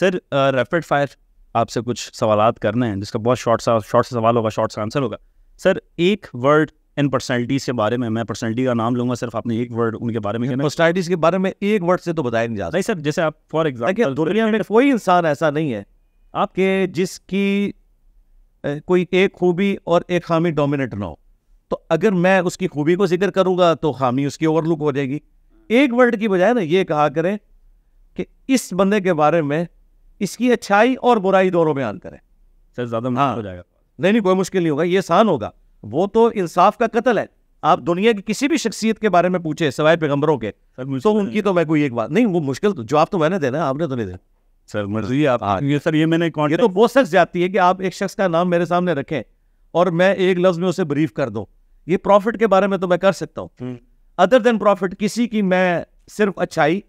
सर रैपिड फायर आपसे कुछ सवाल करने हैं जिसका बहुत शॉर्ट सा शॉर्ट सा सवाल होगा शॉर्ट सा आंसर होगा सर एक वर्ड इन पर्सनैलिटीज़ के बारे में मैं पर्सनैलिटी का नाम लूंगा सिर्फ आपने एक वर्ड उनके बारे में पर्सनैलिटीज़ के बारे में एक वर्ड से तो बताया नहीं जाता सर जैसे आप फॉर एग्जाम्पल दुनिया में कोई इंसान ऐसा नहीं है आपके जिसकी कोई एक खूबी और एक खामी डोमिनेट ना हो तो अगर मैं उसकी खूबी को जिक्र करूंगा तो खामी उसकी ओवरलुक हो जाएगी एक वर्ड की बजाय ना ये कहा करें कि इस बंदे के बारे में इसकी अच्छाई और बुराई दोनों बयान करें सर ज़्यादा हाँ हो जाएगा नहीं नहीं कोई मुश्किल नहीं होगा ये आसान होगा वो तो इंसाफ का कत्ल है आप दुनिया की किसी भी शख्सियत के बारे में पूछे सवाए पैगम्बरों के तो उनकी तो मैं कोई एक बात नहीं वो मुश्किल जवाब तो मैंने तो देना आपने तो नहीं देना सर मर्जी आप हाँ। ये सर ये मैंने ये तो बहुत सख्त जाती है कि आप एक शख्स का नाम मेरे सामने रखें और मैं एक लफ्ज में उसे ब्रीफ कर दो ये प्रॉफिट के बारे में तो मैं कर सकता हूँ अदर देन प्रॉफिट किसी की मैं सिर्फ अच्छाई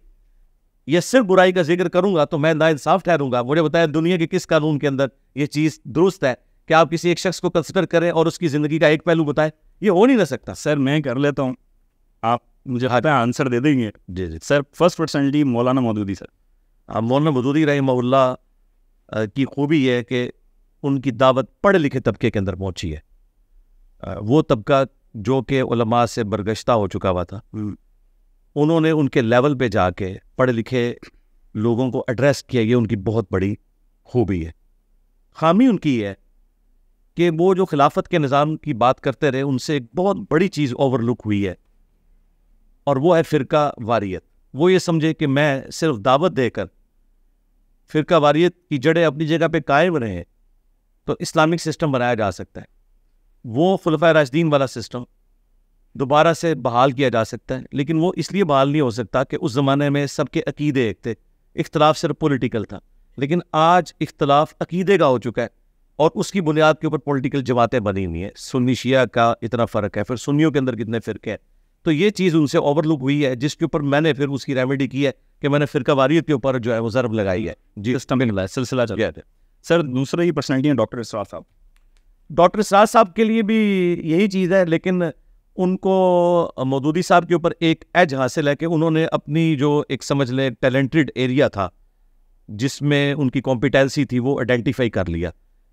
या सिर्फ बुराई का जिक्र करूंगा तो मैं ना इंसाफ ठहरूंगा मुझे बताया दुनिया के किस कानून के अंदर ये चीज़ दुरुस्त है कि आप किसी एक शख्स को कंसिडर करें और उसकी ज़िंदगी का एक पहलू बताएं ये हो नहीं रह सकता सर मैं कर लेता हूँ आप मुझे हाथ आंसर दे देंगे जी जी sir first personality Maulana Maududi sir हाँ, मौलाना मदूदी मौल्ला की खूबी है कि उनकी दावत पढ़े लिखे तबके के अंदर पहुंची है वो तबका जो कि उलमा से बरगश्ता हो चुका हुआ था हम्म। उन्होंने उनके लेवल पे जाके पढ़े लिखे लोगों को एड्रेस किया ये उनकी बहुत बड़ी खूबी है खामी उनकी है कि वो जो खिलाफत के निज़ाम की बात करते रहे उनसे एक बहुत बड़ी चीज़ ओवरलुक हुई है और वो है फ़िरका वारियत वो ये समझे कि मैं सिर्फ दावत देकर फ़िरका वारियत की जड़ें अपनी जगह पे कायम रहें तो इस्लामिक सिस्टम बनाया जा सकता है वो खुलफा राजदीन वाला सिस्टम दोबारा से बहाल किया जा सकता है लेकिन वो इसलिए बहाल नहीं हो सकता कि उस ज़माने में सबके अकीदे एक थे इख्तलाफ सिर्फ पोलिटिकल था लेकिन आज इख्तलाफ अकीदे का हो चुका है और उसकी बुनियाद के ऊपर पॉलिटिकल जमातें बनी हुई हैं सुन्नी शिया का इतना फ़र्क है फिर सुन्नियों के अंदर कितने फ़िरके हैं तो ये चीज़ उनसे ओवरलुक हुई है जिसके ऊपर मैंने फिर उसकी रेमेडी की है कि मैंने फिरका वारियत के ऊपर जो है वो ज़रब लगाई है जी सिलसिला चल गया सर दूसरा ही पर्सनैलिटी है डॉक्टर इसरार साहब डॉक्टर इसरार साहब के लिए भी यही चीज़ है लेकिन उनको मोदूदी साहब के ऊपर एक एज हासिल है कि उन्होंने अपनी जो एक समझ लें टैलेंटेड एरिया था जिसमें उनकी कॉम्पिटेंसी थी वो आइडेंटिफाई कर लिया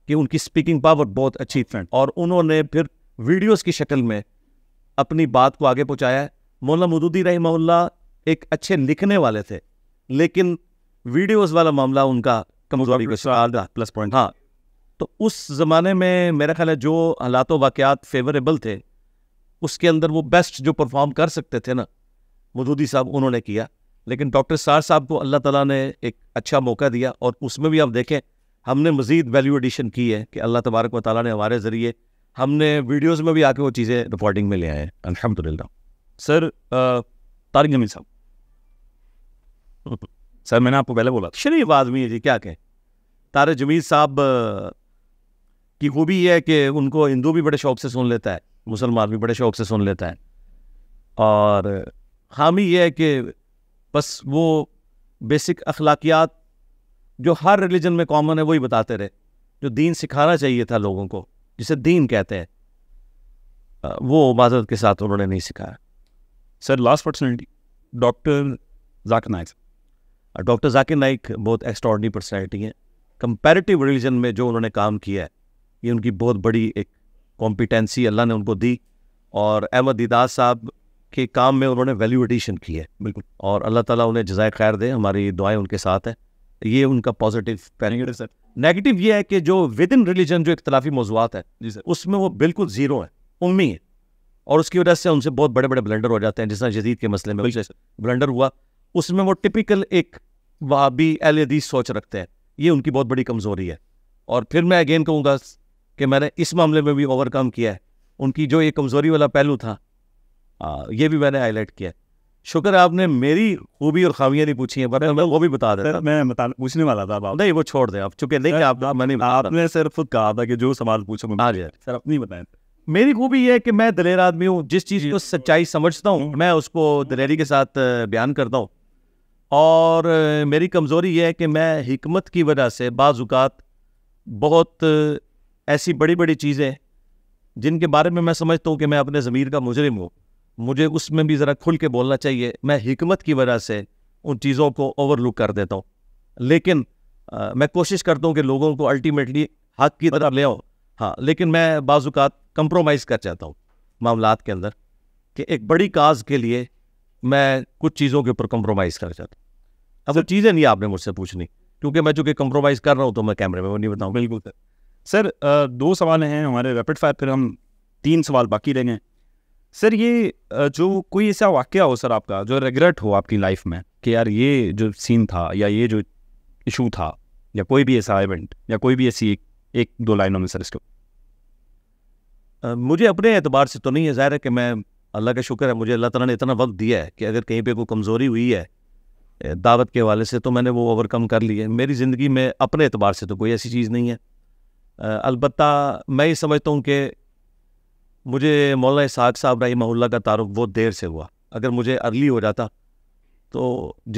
कि उनकी स्पीकिंग पावर बहुत अच्छी फ्रेंड और उन्होंने फिर वीडियोस की शक्ल में अपनी बात को आगे पहुंचाया मौला मदूदी रही एक अच्छे लिखने वाले थे लेकिन वीडियोस वाला मामला उनका कमजोरी प्लस पॉइंट हाँ तो उस ज़माने में मेरा ख्याल है जो हालात वाक़ात फेवरेबल थे उसके अंदर वो बेस्ट जो परफॉर्म कर सकते थे ना मदूदी साहब उन्होंने किया लेकिन डॉक्टर सार साहब को अल्लाह तला ने एक अच्छा मौका दिया और उसमें भी आप देखें हमने मज़ीद वैल्यू एडिशन की है कि अल्लाह तबारक व ताली ने हमारे ज़रिए हमने वीडियोज़ में भी आके वो चीज़ें रिकॉर्डिंग में ले आए हैं अलहमदिल्ला सर तारिक जमीन साहब सर मैंने आपको पहले बोला शरीफ आदमी है जी क्या कहें तार जमीन साहब की खूबी यह है कि उनको हिंदू भी बड़े शौक से सुन लेता है मुसलमान भी बड़े शौक से सुन लेता है और हामी यह है कि बस वो बेसिक अखलाकियात जो हर रिलीजन में कॉमन है वही बताते रहे जो दीन सिखाना चाहिए था लोगों को जिसे दीन कहते हैं वो माजरत के साथ उन्होंने नहीं सिखाया sir last personality doctor Zakir Naik doctor Zakir Naik बहुत एक्स्ट्रॉडनी पर्सनैलिटी है कंपेरेटिव रिलीजन में जो उन्होंने काम किया है ये उनकी बहुत बड़ी एक कॉम्पिटेंसी अल्लाह ने उनको दी और अहमद दीदार साहब के काम में उन्होंने वैल्यू एडिशन की है बिल्कुल और अल्लाह ताला उन्हें जजाय खैर दे हमारी दुआएं उनके साथ हैं ये उनका पॉजिटिव नेगेटिव सर नेगेटिव ये है कि जो विद इन रिलीजन जो इख्तलाफी मौजूद है जी सर उसमें वो बिल्कुल ज़ीरो है उम्मी है और उसकी वजह से उनसे बहुत बड़े बड़े ब्लेंडर हो जाते हैं जिस जदीद के मसले में ब्लेंडर हुआ उसमें वो टिपिकल एक वहाबी एल सोच रखते हैं ये उनकी बहुत बड़ी कमज़ोरी है और फिर मैं अगेन कहूँगा कि मैंने इस मामले में भी ओवरकम किया है उनकी जो ये कमज़ोरी वाला पहलू था आ, ये भी मैंने हाईलाइट किया है शुक्र आपने मेरी खूबी और खामियां नहीं पूछी हैं पर मैं वो भी बता देता मैं बता पूछने वाला था आप नहीं वो छोड़ दें आप चुके नहीं आप, आप मैंने आपने सिर्फ कहा था कि जो सवाल पूछो मैं हाँ हाँ जी सर अपनी बताएं मेरी खूबी यह है कि मैं दलेर आदमी हूँ जिस चीज़ को सच्चाई समझता हूँ हम्म। मैं उसको दलेरी के साथ बयान करता हूँ और मेरी कमज़ोरी यह है कि मैं हमत की वजह से बाज़ात बहुत ऐसी बड़ी बड़ी चीज़ें जिनके बारे में मैं समझता हूँ कि मैं अपने ज़मीर का मुजरिम हूँ मुझे उसमें भी ज़रा खुल के बोलना चाहिए मैं हमत की वजह से उन चीज़ों को ओवरलुक कर देता हूँ लेकिन आ, मैं कोशिश करता हूँ कि लोगों को अल्टीमेटली हक की तरफ ले आओ हाँ लेकिन मैं बाज़ात कंप्रोमाइज़ कर जाता हूँ मामला के अंदर कि एक बड़ी काज के लिए मैं कुछ चीज़ों के ऊपर कंप्रोमाइज़ कर जाता हूँ अब वो चीज़ें नहीं आपने मुझसे पूछनी क्योंकि मैं चूँकि कंप्रोमाइज़ कर रहा हूँ तो मैं कैमरे में वो नहीं बताऊँ बिल्कुल सर सर दो सवाल हैं हमारे रैपिड फायर फिर हम तीन सवाल बाकी रहेंगे सर ये जो कोई ऐसा वाक्य हो सर आपका जो रिग्रेट हो आपकी लाइफ में कि यार ये जो सीन था या ये जो इशू था या कोई भी ऐसा इवेंट या कोई भी ऐसी एक, एक दो लाइनों में सर इसको आ, मुझे अपने एतबार से तो नहीं है ज़ाहिर है कि मैं अल्लाह का शुक्र है मुझे अल्लाह तला ने इतना वक्त दिया है कि अगर कहीं पे कोई कमज़ोरी हुई है दावत के हवाले से तो मैंने वो ओवरकम कर ली है मेरी ज़िंदगी में अपने एतबार से तो कोई ऐसी चीज़ नहीं है अलबत् मैं ये समझता हूँ कि मुझे मौलाना इसहाक साहब रही महुल्ला का तारुफ बहुत देर से हुआ अगर मुझे अर्ली हो जाता तो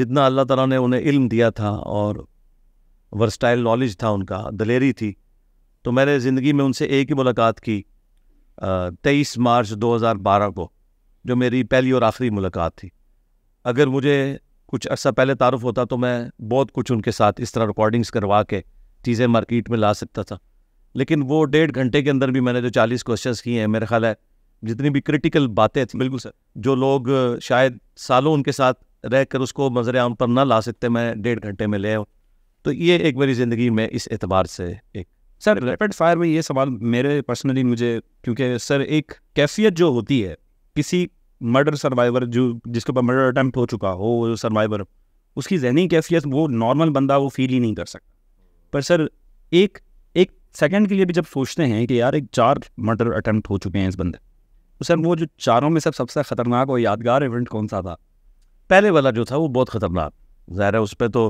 जितना अल्लाह ताला ने उन्हें इल्म दिया था और वर्सटाइल नॉलेज था उनका दलेरी थी तो मैंने ज़िंदगी में उनसे एक ही मुलाकात की तेईस मार्च 2012 को जो मेरी पहली और आखिरी मुलाकात थी अगर मुझे कुछ अर्सा पहले तारुफ होता तो मैं बहुत कुछ उनके साथ इस तरह रिकॉर्डिंग्स करवा के चीज़ें मार्केट में ला सकता था लेकिन वो डेढ़ घंटे के अंदर भी मैंने जो चालीस क्वेश्चन किए हैं मेरे ख्याल है जितनी भी क्रिटिकल बातें थी बिल्कुल सर जो लोग शायद सालों उनके साथ रह कर उसको मंजर आम पर ना ला सकते मैं डेढ़ घंटे में ले आऊँ तो ये एक मेरी ज़िंदगी में इस एतबार से एक सर रैपिड फायर में ये सवाल मेरे पर्सनली मुझे क्योंकि सर एक कैफियत जो होती है किसी मर्डर सर्वाइवर जो जिसके ऊपर मर्डर अटैम्प्ट हो चुका हो वो सर्वाइवर उसकी जहनी कैफियत वो नॉर्मल बंदा वो फील ही नहीं कर सकता पर सर एक सेकेंड के लिए भी जब सोचते हैं कि यार एक चार मर्डर अटैम्प्ट हो चुके हैं इस बंदे तो सर वो जो चारों में सब सबसे ख़तरनाक और यादगार इवेंट कौन सा था पहले वाला जो था वो बहुत ख़तरनाक ज़ाहिर है उस पर तो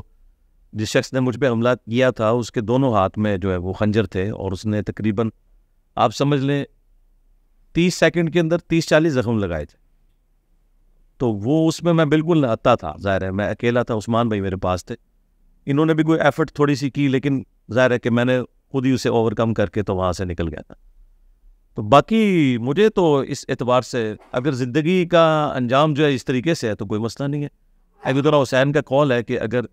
जिस शख्स ने मुझ पर हमला किया था उसके दोनों हाथ में जो है वो खंजर थे और उसने तकरीबन आप समझ लें तीस सेकेंड के अंदर तीस चालीस जख्म लगाए थे तो वो उसमें मैं बिल्कुल आता था ज़ाहिर है मैं अकेला था उस्मान भाई मेरे पास थे इन्होंने भी कोई एफर्ट थोड़ी सी की लेकिन ज़ाहिर है कि मैंने खुद ही उसे ओवरकम करके तो वहाँ से निकल गया था तो बाकी मुझे तो इस एतबार से अगर ज़िंदगी का अंजाम जो है इस तरीके से है तो कोई मसला नहीं है अबीदुल्ला तो हुसैन का कॉल है कि अगर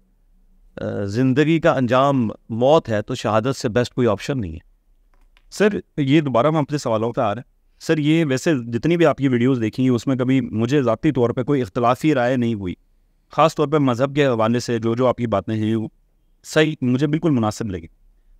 ज़िंदगी का अंजाम मौत है तो शहादत से बेस्ट कोई ऑप्शन नहीं है सर ये दोबारा मैं अपने सवालों पर आ रहा है सर ये वैसे जितनी भी आपकी वीडियोस देखी हैं उसमें कभी मुझे ज़ाती तौर पे कोई इख्तलाफी राय नहीं हुई ख़ास तौर पे मज़हब के हवाले से जो जो आपकी बातें हैं सही मुझे बिल्कुल मुनासिब लगी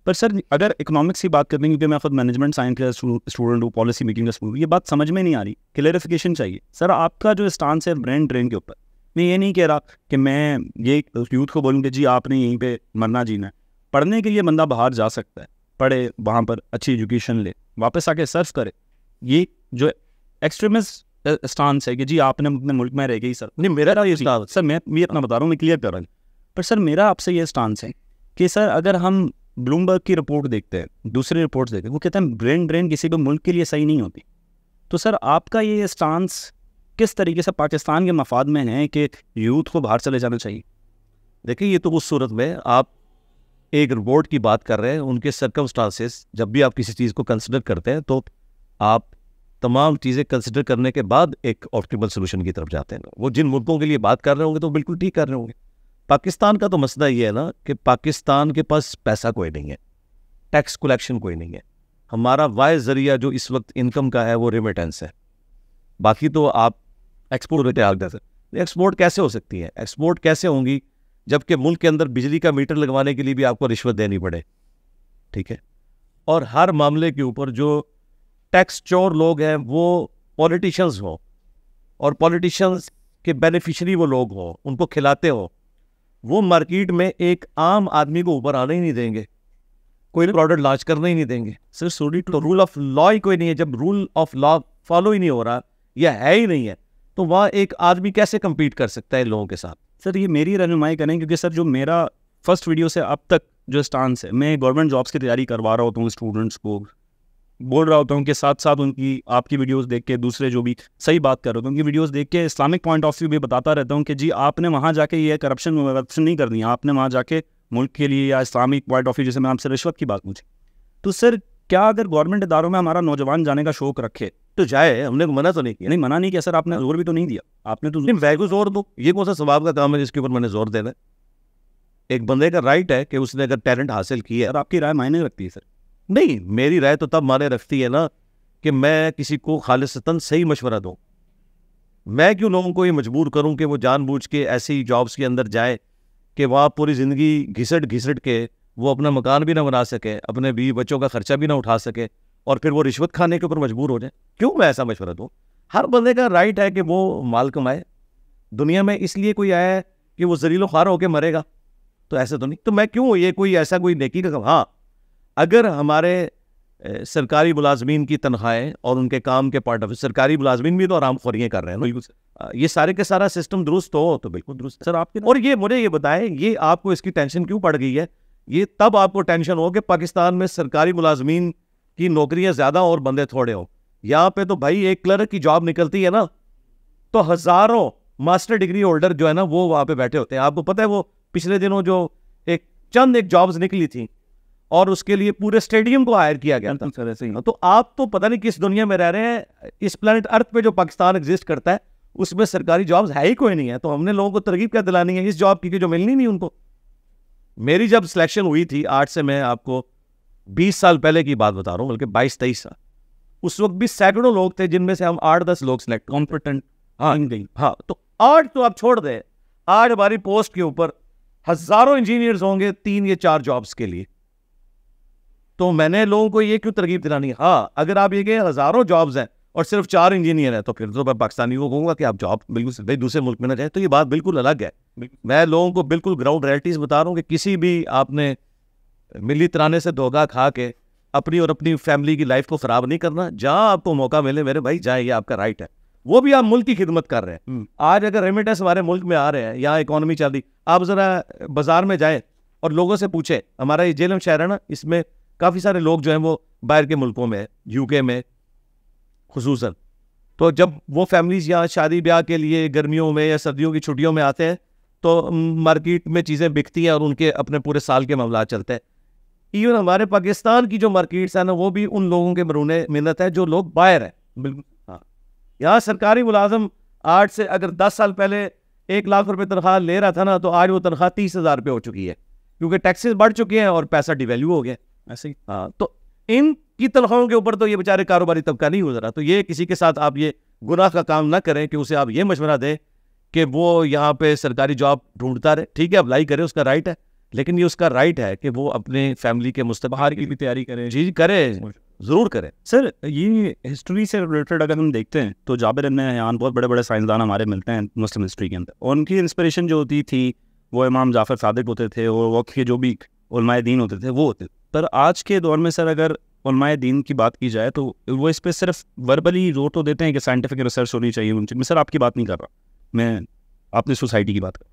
पर सर अगर इकोनॉमिक्स की बात करते हैं क्योंकि मैं खुद मैनेजमेंट साइंस का स्टूडेंट हूँ पॉलिसी मेकिंग का स्टूडेंट ये बात समझ में नहीं आ रही क्लेरिफिकेशन चाहिए सर आपका जो स्टांस है ब्रेन ड्रेन के ऊपर मैं ये नहीं कह रहा कि मैं ये यूथ को बोलूँ कि जी आपने यहीं पर मरना जीना है पढ़ने के लिए बंदा बाहर जा सकता है पढ़े वहाँ पर अच्छी एजुकेशन ले वापस आके सर्व करे ये जो एक्सट्रीमिस्ट स्टांस है कि जी आपने अपने मुल्क में रह गई सर नहीं मेरा ये सर मैं ये अपना बता रहा हूँ मैं क्लियर कर रहा हूँ पर सर मेरा आपसे ये स्टांस है कि सर अगर हम ब्लूमबर्ग की रिपोर्ट देखते हैं दूसरी रिपोर्ट देखते हैं वो कहते हैं ब्रेन ड्रेन किसी भी मुल्क के लिए सही नहीं होती तो सर आपका ये स्टांस किस तरीके से पाकिस्तान के मफाद में है कि यूथ को बाहर चले जाना चाहिए देखिए ये तो उस सूरत में आप एक रिपोर्ट की बात कर रहे हैं उनके सरकम जब भी आप किसी चीज़ को कंसिडर करते हैं तो आप तमाम चीज़ें कंसिडर करने के बाद एक ऑप्टिमल सोल्यूशन की तरफ जाते हैं वो जिन मुद्दों के लिए बात कर रहे होंगे तो बिल्कुल ठीक कर रहे होंगे पाकिस्तान का तो मसला ये है ना कि पाकिस्तान के पास पैसा कोई नहीं है टैक्स कलेक्शन कोई नहीं है हमारा वाय जरिया जो इस वक्त इनकम का है वो रिमिटेंस है बाकी तो आप एक्सपोर्ट होते आग एक्सपोर्ट कैसे हो सकती है एक्सपोर्ट कैसे होंगी जबकि मुल्क के अंदर बिजली का मीटर लगवाने के लिए भी आपको रिश्वत देनी पड़े ठीक है और हर मामले के ऊपर जो टैक्स चोर लोग हैं वो पॉलिटिशियंस हों और पॉलिटिशियंस के बेनिफिशरी वो लोग हों उनको खिलाते हों वो मार्केट में एक आम आदमी को ऊपर आने ही नहीं देंगे कोई प्रोडक्ट लॉन्च करने ही नहीं देंगे सर सोडी तो रूल ऑफ लॉ ही कोई नहीं है जब रूल ऑफ लॉ फॉलो ही नहीं हो रहा या है ही नहीं है तो वहाँ एक आदमी कैसे कम्पीट कर सकता है लोगों के साथ सर ये मेरी रहनुमाई करें क्योंकि सर जो मेरा फर्स्ट वीडियो से अब तक जो स्टांस है मैं गवर्नमेंट जॉब्स की तैयारी करवा रहा होता हूँ स्टूडेंट्स को बोल रहा होता हूँ कि साथ साथ उनकी आपकी वीडियोस देख के दूसरे जो भी सही बात कर रहे होते हैं उनकी वीडियोस देख के इस्लामिक पॉइंट ऑफ व्यू भी बताता रहता हूँ कि जी आपने वहाँ जाके ये करप्शन करप्शन नहीं करनी है आपने वहाँ जाके मुल्क के लिए या इस्लामिक पॉइंट ऑफ व्यू जैसे मैं आपसे रिश्वत की बात पूछी तो सर क्या अगर गवर्नमेंट इदारों में हमारा नौजवान जाने का शौक रखे तो जाए हमने तो मना तो नहीं किया नहीं मना नहीं किया सर आपने जोर भी तो नहीं दिया आपने तो वैगू जोर दो ये कौन सा स्वाब का काम है जिसके ऊपर मैंने जोर देना एक बंदे का राइट है कि उसने अगर टैलेंट हासिल किया है और आपकी राय मायने रखती है सर नहीं मेरी राय तो तब माने रखती है ना कि मैं किसी को खालिशतन सही मशवरा दूँ मैं क्यों लोगों को ये मजबूर करूँ कि वो जानबूझ के ऐसी जॉब्स के अंदर जाए कि वहाँ पूरी ज़िंदगी घिसट घिसट के वो अपना मकान भी ना बना सके अपने बी बच्चों का खर्चा भी ना उठा सके और फिर वो रिश्वत खाने के ऊपर मजबूर हो जाए क्यों मैं ऐसा मशवरा दूँ हर बंदे का राइट है कि वो माल कमाए दुनिया में इसलिए कोई आया है कि वो जरीलो खार होकर मरेगा तो ऐसा तो नहीं तो मैं क्यों ये कोई ऐसा कोई नेकी का हाँ अगर हमारे सरकारी मुलाजमीन की तनख्वाहें और उनके काम के पार्ट ऑफ सरकारी मुलाजमीन भी तो आराम खोरियाँ कर रहे हैं बिल्कुल ये सारे के सारा सिस्टम दुरुस्त हो तो बिल्कुल दुरुस्त सर आपके और ये मुझे ये बताएं ये आपको इसकी टेंशन क्यों पड़ गई है ये तब आपको टेंशन हो कि पाकिस्तान में सरकारी मुलाजमीन की नौकरियाँ ज़्यादा और बंदे थोड़े हों यहाँ पे तो भाई एक क्लर्क की जॉब निकलती है ना तो हज़ारों मास्टर डिग्री होल्डर जो है ना वो वहाँ पे बैठे होते हैं आपको पता है वो पिछले दिनों जो एक चंद एक जॉब्स निकली थी और उसके लिए पूरे स्टेडियम को हायर किया गया था सर ऐसे ही तो आप तो पता नहीं किस दुनिया में रह रहे हैं इस प्लानट अर्थ पे जो पाकिस्तान एग्जिस्ट करता है उसमें सरकारी जॉब्स है ही कोई नहीं है तो हमने लोगों को तरकीब क्या दिलानी है इस जॉब की जो मिलनी नहीं उनको मेरी जब सिलेक्शन हुई थी आठ से मैं आपको बीस साल पहले की बात बता रहा हूँ बल्कि बाईस तेईस साल उस वक्त भी सैकड़ों लोग थे जिनमें से हम आठ दस लोग सिलेक्ट कॉम्पिटेंट हाँ हाँ तो आठ तो आप छोड़ दें आठ हमारी पोस्ट के ऊपर हजारों इंजीनियर्स होंगे तीन या चार जॉब्स के लिए तो मैंने लोगों को ये क्यों तरकीब दिलानी हाँ अगर आप ये कहें हज़ारों जॉब्स हैं और सिर्फ चार इंजीनियर हैं तो फिर तो मैं पाकिस्तानी को कहूँगा कि आप जॉब बिल्कुल भाई दूसरे मुल्क में ना जाए तो ये बात बिल्कुल अलग है मैं लोगों को बिल्कुल ग्राउंड रियलिटीज़ बता रहा हूँ कि किसी भी आपने मिली तराने से धोखा खा के अपनी और अपनी फैमिली की लाइफ को ख़राब नहीं करना जहाँ आपको मौका मिले मेरे भाई जाए ये आपका राइट है वो भी आप मुल्क की खिदमत कर रहे हैं हम्म। आज अगर रेमिटेंस हमारे मुल्क में आ रहे हैं यहाँ इकोनॉमी चल रही आप ज़रा बाज़ार में जाएँ और लोगों से पूछें हमारा ये जेलम शहर है ना इसमें काफ़ी सारे लोग जो हैं वो बाहर के मुल्कों में यूके में खसूस तो जब वो फैमिलीज़ यहाँ शादी ब्याह के लिए गर्मियों में या सर्दियों की छुट्टियों में आते हैं तो मार्केट में चीज़ें बिकती हैं और उनके अपने पूरे साल के मामला चलते हैं इवन हमारे पाकिस्तान की जो मार्केट्स हैं ना वो भी उन लोगों के मरूने मिलत है जो लोग बाहर हैं बिल्कुल हाँ यहाँ सरकारी मुलाजम आठ से अगर दस साल पहले एक लाख रुपये तनख्वाह ले रहा था ना तो आज वो तनख्वाह तीस हज़ार रुपये हो चुकी है क्योंकि टैक्सेस बढ़ चुके हैं और पैसा डिवेल्यू हो गया ऐसे ही हाँ तो इनकी तनख्वाहों के ऊपर तो ये बेचारे कारोबारी तबका नहीं गुजरा तो ये किसी के साथ आप ये गुनाह का काम ना करें कि उसे आप ये मशवरा दें कि वो यहाँ पे सरकारी जॉब ढूंढता रहे ठीक है अप्लाई करे उसका राइट है लेकिन ये उसका राइट है कि वो अपने फैमिली के मुस्तबार की भी तैयारी करें जी करे ज़रूर करें सर ये हिस्ट्री से रिलेटेड अगर हम देखते हैं तो जाबिर यहाँ बहुत बड़े बड़े साइंसदान हमारे मिलते हैं मुस्लिम हिस्ट्री के अंदर उनकी इंस्पिरेशन जो होती थी वो इमाम जाफ़र सादिक होते थे और वक्त के जो भी उलमाए दीन होते थे वो होते थे पर आज के दौर में सर अगर उलमाए दीन की बात की जाए तो वो इस पर सिर्फ वर्बली जोर तो देते हैं कि साइंटिफिक रिसर्च होनी चाहिए उन मैं सर आपकी बात नहीं कर रहा मैं आपने सोसाइटी की बात कर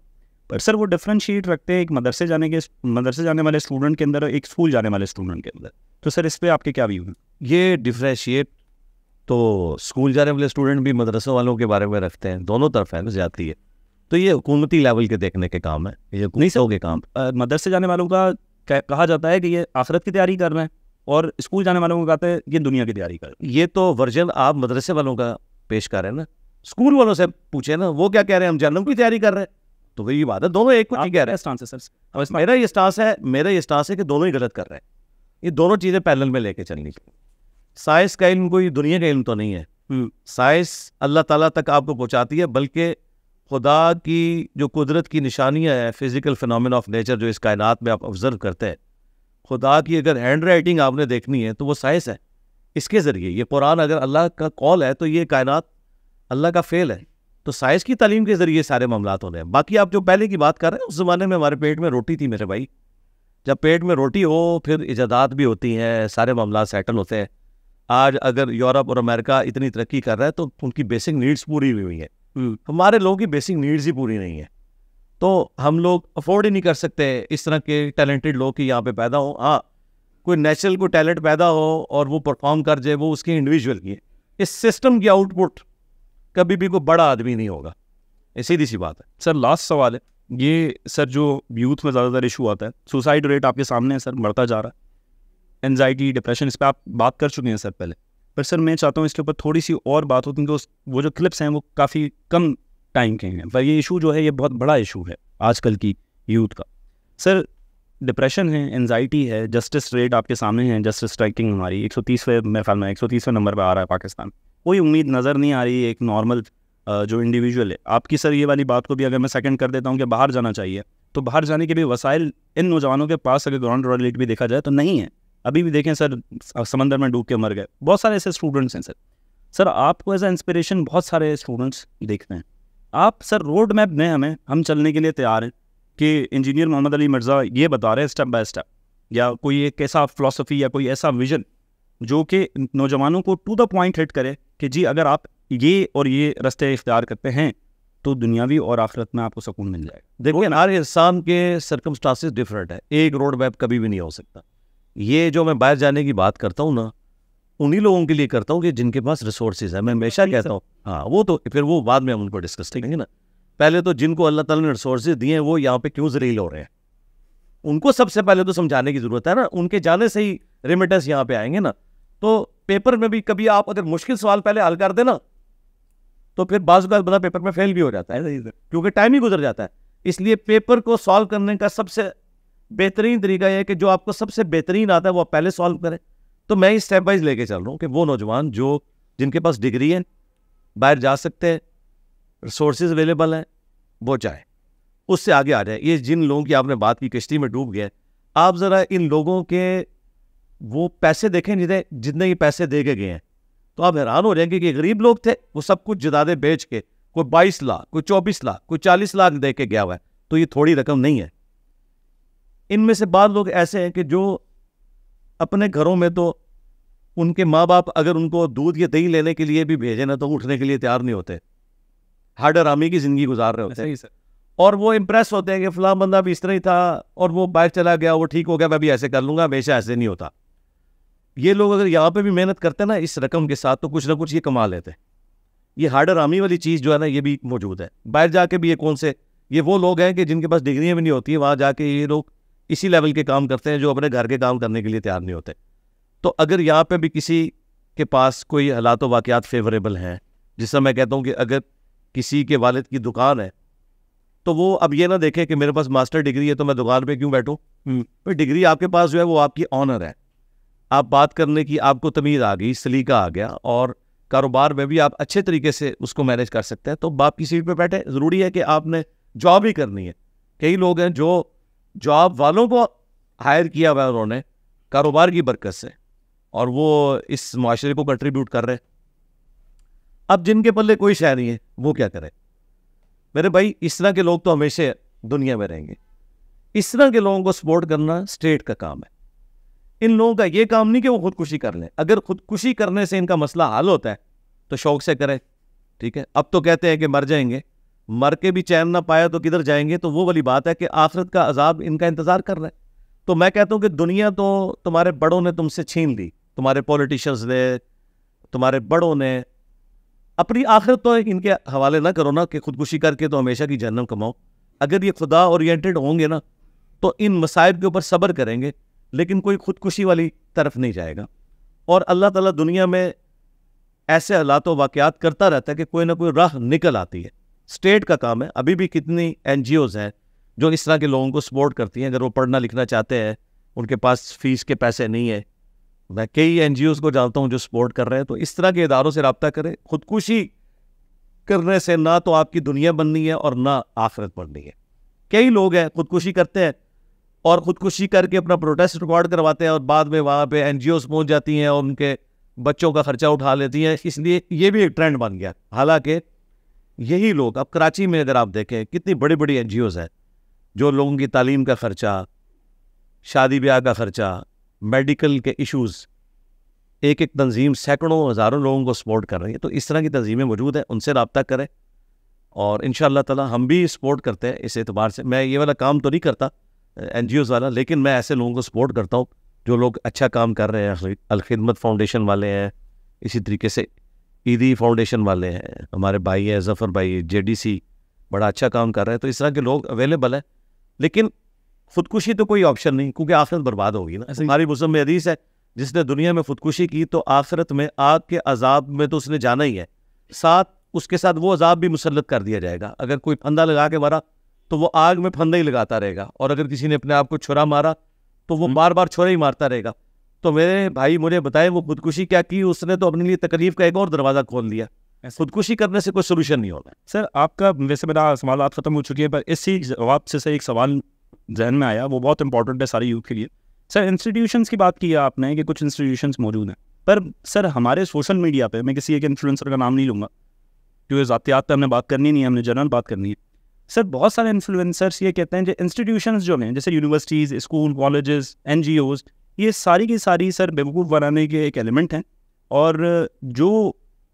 पर सर वो डिफ्रेंशिएट रखते हैं एक मदरसे जाने के मदरसे जाने वाले स्टूडेंट के अंदर एक स्कूल जाने वाले स्टूडेंट के अंदर तो सर इस पर आपके क्या व्यू हैं ये डिफ्रेंशिएट तो स्कूल जाने वाले स्टूडेंट भी मदरसों वालों के बारे में रखते हैं दोनों तरफ है जाती है तो ये हुकूमती लेवल के देखने के काम है ये नहीं सर के काम मदरसे जाने वालों का कहा जाता है कि ये आखिरत की तैयारी कर रहे हैं और स्कूल जाने वालों को कहते हैं ये दुनिया की तैयारी कर रहे हैं ये तो वर्जन आप मदरसे वालों का पेश कर रहे हैं ना स्कूल वालों से पूछे ना वो क्या कह रहे हैं हम जन्म की तैयारी कर रहे हैं तो वही बात है दोनों एक ही कह रहे हैं सर है मेरा ये स्टांस है मेरा ये स्टांस है कि दोनों ही गलत कर रहे हैं ये दोनों चीज़ें पैनल में लेके चलनी साइंस का इल्म कोई दुनिया का इल्म तो नहीं है हम्म। साइंस अल्लाह ताला तक आपको पहुंचाती है बल्कि खुदा की जो कुदरत की निशानियाँ हैं फिज़िकल फिनमिन ऑफ नेचर जो इस कायनात में आप ऑब्ज़र्व करते हैं खुदा की अगर हैंड राइटिंग आपने देखनी है तो वो साइंस है इसके ज़रिए ये कुरान अगर अल्लाह का कॉल है तो ये कायनात अल्लाह का फेल है तो साइंस की तालीम के ज़रिए सारे मामला होने हैं बाकी आप जो पहले की बात कर रहे हैं उस ज़माने में हमारे पेट में रोटी थी मेरे भाई जब पेट में रोटी हो फिर इजादात भी होती हैं सारे मामला सेटल होते हैं आज अगर यूरोप और अमेरिका इतनी तरक्की कर रहा है तो उनकी बेसिक नीड्स पूरी हुई हुई हैं हम्म। हमारे लोगों की बेसिक नीड्स ही पूरी नहीं है तो हम लोग अफोर्ड ही नहीं कर सकते इस तरह के टैलेंटेड लोग की यहाँ पे पैदा हो हाँ कोई नेचुरल कोई टैलेंट पैदा हो और वो परफॉर्म कर जाए वो उसके इंडिविजुअल की है इस सिस्टम की आउटपुट कभी भी कोई बड़ा आदमी नहीं होगा ये सीधी सी बात है सर लास्ट सवाल है ये सर जो यूथ में ज़्यादातर इशू आता है सुसाइड रेट आपके सामने है सर बढ़ता जा रहा है एनजाइटी डिप्रेशन इस पर आप बात कर चुके हैं सर पहले पर सर मैं चाहता हूँ इसके ऊपर थोड़ी सी और बात हो क्योंकि वो जो क्लिप्स हैं वो काफ़ी कम टाइम के हैं पर ये इशू जो है ये बहुत बड़ा इशू है आजकल की यूथ का सर डिप्रेशन है एनजाइटी है जस्टिस रेट आपके सामने है जस्टिस स्ट्राइकिंग हमारी एक सौ तीसवें मेरे ख्याल में एक सौ तीसवें नंबर पर आ रहा है पाकिस्तान कोई उम्मीद नज़र नहीं आ रही एक नॉर्मल जो इंडिविजुअल है आपकी सर ये वाली बात को भी अगर मैं सेकंड कर देता हूँ कि बाहर जाना चाहिए तो बाहर जाने के भी वसाइल इन नौजवानों के पास अगर ग्राउंड रियलिटी भी देखा जाए तो नहीं है अभी भी देखें सर समंदर में डूब के मर गए बहुत सारे ऐसे स्टूडेंट्स हैं सर सर आपको एज ए इंस्पिरेशन बहुत सारे स्टूडेंट्स देखते हैं आप सर रोड मैप दें हमें हम चलने के लिए तैयार हैं कि इंजीनियर मोहम्मद अली मिर्ज़ा ये बता रहे हैं स्टेप बाय स्टेप या कोई एक ऐसा फ़िलासफ़ी या कोई ऐसा विजन जो कि नौजवानों को टू द पॉइंट हिट करे कि जी अगर आप ये और ये रास्ते इख्तियार करते हैं तो दुनियावी और आखिरत में आपको सुकून मिल जाएगा देखिए हर इंसान के सर्कमस्टांसिस डिफरेंट है एक रोड मैप कभी भी नहीं हो सकता ये जो मैं बाहर जाने की बात करता हूँ ना उन्हीं लोगों के लिए करता हूँ कि जिनके पास रिसोर्सेज है मैं हमेशा कहता हूँ हाँ वो तो फिर वो बाद में हम उनको डिस्कस करेंगे ना पहले तो जिनको अल्लाह ताला ने रिसोर्सेज दिए हैं वो यहाँ पे क्यों जरील हो रहे हैं उनको सबसे पहले तो समझाने की ज़रूरत है ना उनके जाने से ही रेमिटेंस यहाँ पे आएंगे ना तो पेपर में भी कभी आप अगर मुश्किल सवाल पहले हल कर देना तो फिर बाज बंदा पेपर में फेल भी हो जाता है क्योंकि टाइम ही गुजर जाता है इसलिए पेपर को सॉल्व करने का सबसे बेहतरीन तरीका यह है कि जो आपको सबसे बेहतरीन आता है वो आप पहले सॉल्व करें तो मैं स्टेप वाइज लेके चल रहा हूँ कि वो नौजवान जो जिनके पास डिग्री है बाहर जा सकते हैं रिसोर्सेज अवेलेबल हैं वो चाहे उससे आगे आ जाए ये जिन लोगों की आपने बात की किश्ती में डूब गए आप ज़रा इन लोगों के वो पैसे देखें जितने जितने ये पैसे दे के गए हैं तो आप हैरान हो जाएंगे कि गरीब लोग थे वो सब कुछ जदादे बेच के कोई बाईस लाख कोई चौबीस लाख कोई चालीस लाख दे के गया हुआ है तो ये थोड़ी रकम नहीं है इनमें से बाद लोग ऐसे हैं कि जो अपने घरों में तो उनके माँ बाप अगर उनको दूध या दही लेने के लिए भी भेजे ना तो उठने के लिए तैयार नहीं होते हार्ड आरामी की ज़िंदगी गुजार रहे होते हैं और वो इम्प्रेस होते हैं कि फला बंदा भी इस तरह ही था और वो बाहर चला गया वो ठीक हो गया मैं भी ऐसे कर लूँगा हमेशा ऐसे नहीं होता ये लोग अगर यहाँ पे भी मेहनत करते ना इस रकम के साथ तो कुछ ना कुछ ये कमा लेते हैं ये हार्ड आरामी वाली चीज़ जो है ना ये भी मौजूद है बाहर जाके भी ये कौन से ये वो लोग हैं कि जिनके पास डिग्रियाँ भी नहीं होती है वहाँ जाके ये लोग इसी लेवल के काम करते हैं जो अपने घर के काम करने के लिए तैयार नहीं होते तो अगर यहाँ पर भी किसी के पास कोई हालात वाक़ात फेवरेबल हैं जिससे मैं कहता हूँ कि अगर किसी के वालद की दुकान है तो वो अब ये ना देखे कि मेरे पास मास्टर डिग्री है तो मैं दुकान पे क्यों बैठूँ भाई डिग्री आपके पास जो है वो आपकी ऑनर है आप बात करने की आपको तमीज़ आ गई सलीका आ गया और कारोबार में भी आप अच्छे तरीके से उसको मैनेज कर सकते हैं तो बाप की सीट पर बैठे ज़रूरी है कि आपने जॉब ही करनी है कई लोग हैं जो जॉब वालों को हायर किया हुआ है उन्होंने कारोबार की बरकत से और वो इस माशरे को कंट्रीब्यूट कर रहे अब जिनके पल्ले कोई शह नहीं है वो क्या करें मेरे भाई इस तरह के लोग तो हमेशा दुनिया में रहेंगे इस तरह के लोगों को सपोर्ट करना स्टेट का काम है इन लोगों का ये काम नहीं कि वो खुदकुशी कर लें अगर खुदकुशी करने से इनका मसला हल होता है तो शौक से करें ठीक है अब तो कहते हैं कि मर जाएंगे मर के भी चैन ना पाया तो किधर जाएंगे तो वो वाली बात है कि आखिरत का अजाब इनका इंतज़ार कर रहा है तो मैं कहता हूँ कि दुनिया तो तुम्हारे बड़ों ने तुमसे छीन ली तुम्हारे पॉलिटिशियंस ने तुम्हारे बड़ों ने अपनी आखिरत तो इनके हवाले ना करो ना कि खुदकुशी करके तो हमेशा की जन्म कमाओ अगर ये खुदा ओरिएंटेड होंगे ना तो इन मसाइब के ऊपर सब्र करेंगे लेकिन कोई खुदकुशी वाली तरफ नहीं जाएगा और अल्लाह ताला दुनिया में ऐसे हालात वाक़ात करता रहता है कि कोई ना कोई राह निकल आती है स्टेट का काम है अभी भी कितनी एन हैं जो इस तरह के लोगों को सपोर्ट करती हैं अगर वो पढ़ना लिखना चाहते हैं उनके पास फीस के पैसे नहीं है मैं कई एन को जानता हूँ जो सपोर्ट कर रहे हैं तो इस तरह के इदारों से रबता करें खुदकुशी करने से ना तो आपकी दुनिया बननी है और ना आखिरत बननी है कई लोग हैं खुदकुशी करते हैं और खुदकुशी करके अपना प्रोटेस्ट रिकॉर्ड करवाते हैं और बाद में वहाँ पे एन जी पहुँच जाती हैं और उनके बच्चों का खर्चा उठा लेती हैं इसलिए ये भी एक ट्रेंड बन गया हालांकि यही लोग अब कराची में अगर आप देखें कितनी बड़ी बड़ी एन जी हैं जो लोगों की तालीम का ख़र्चा शादी ब्याह का ख़र्चा मेडिकल के इश्यूज़ एक एक तंजीम सैकड़ों हज़ारों लोगों को सपोर्ट कर रही है तो इस तरह की तंजीमें मौजूद हैं उनसे रबता करें और इन ताला हम भी सपोर्ट करते हैं इस एतबार से मैं ये वाला काम तो नहीं करता एन वाला लेकिन मैं ऐसे लोगों को सपोर्ट करता हूँ जो लोग अच्छा काम कर रहे हैं अलखिदमत फाउंडेशन वाले हैं इसी तरीके से ईदी e फाउंडेशन वाले हैं हमारे भाई है जफ़र भाई जे बड़ा अच्छा काम कर रहे हैं तो इस तरह के लोग अवेलेबल है लेकिन खुदकुशी तो कोई ऑप्शन नहीं क्योंकि आखिरत बर्बाद होगी ना हमारी में अदीस है जिसने दुनिया में खुदकुशी की तो आखिरत में आग के अजाब में तो उसने जाना ही है साथ उसके साथ वो अजाब भी मुसलत कर दिया जाएगा अगर कोई फंदा लगा के मारा तो वो आग में फंदा ही लगाता रहेगा और अगर किसी ने अपने आप को छुरा मारा तो वो हम्म। बार बार छुरा ही मारता रहेगा तो मेरे भाई मुझे बताए वो खुदकुशी क्या की उसने तो अपने लिए तकलीफ का एक और दरवाज़ा खोल दिया खुदकुशी करने से कोई सोल्यूशन नहीं होगा सर आपका वैसे मेरा सवाल आप खत्म हो चुकी है पर इसी जवाब से, एक सवाल जहन में आया वो बहुत इंपॉर्टेंट है सारे यूथ के लिए सर इंस्टीट्यूशंस की बात की है आपने कि कुछ इंस्टीट्यूशंस मौजूद हैं पर सर हमारे सोशल मीडिया पे मैं किसी एक इन्फ्लुएंसर का नाम नहीं लूँगा क्योंकि ज़ातियात पर हमने बात करनी नहीं है हमने जनरल बात करनी है सर बहुत सारे इन्फ्लुएंसर्स ये कहते हैं जो इंस्टीट्यूशंस जो हैं जैसे यूनिवर्सिटीज़ स्कूल कॉलेजेस एन ये सारी की सारी सर बेवकूफ़ बनाने के एक एलिमेंट हैं और जो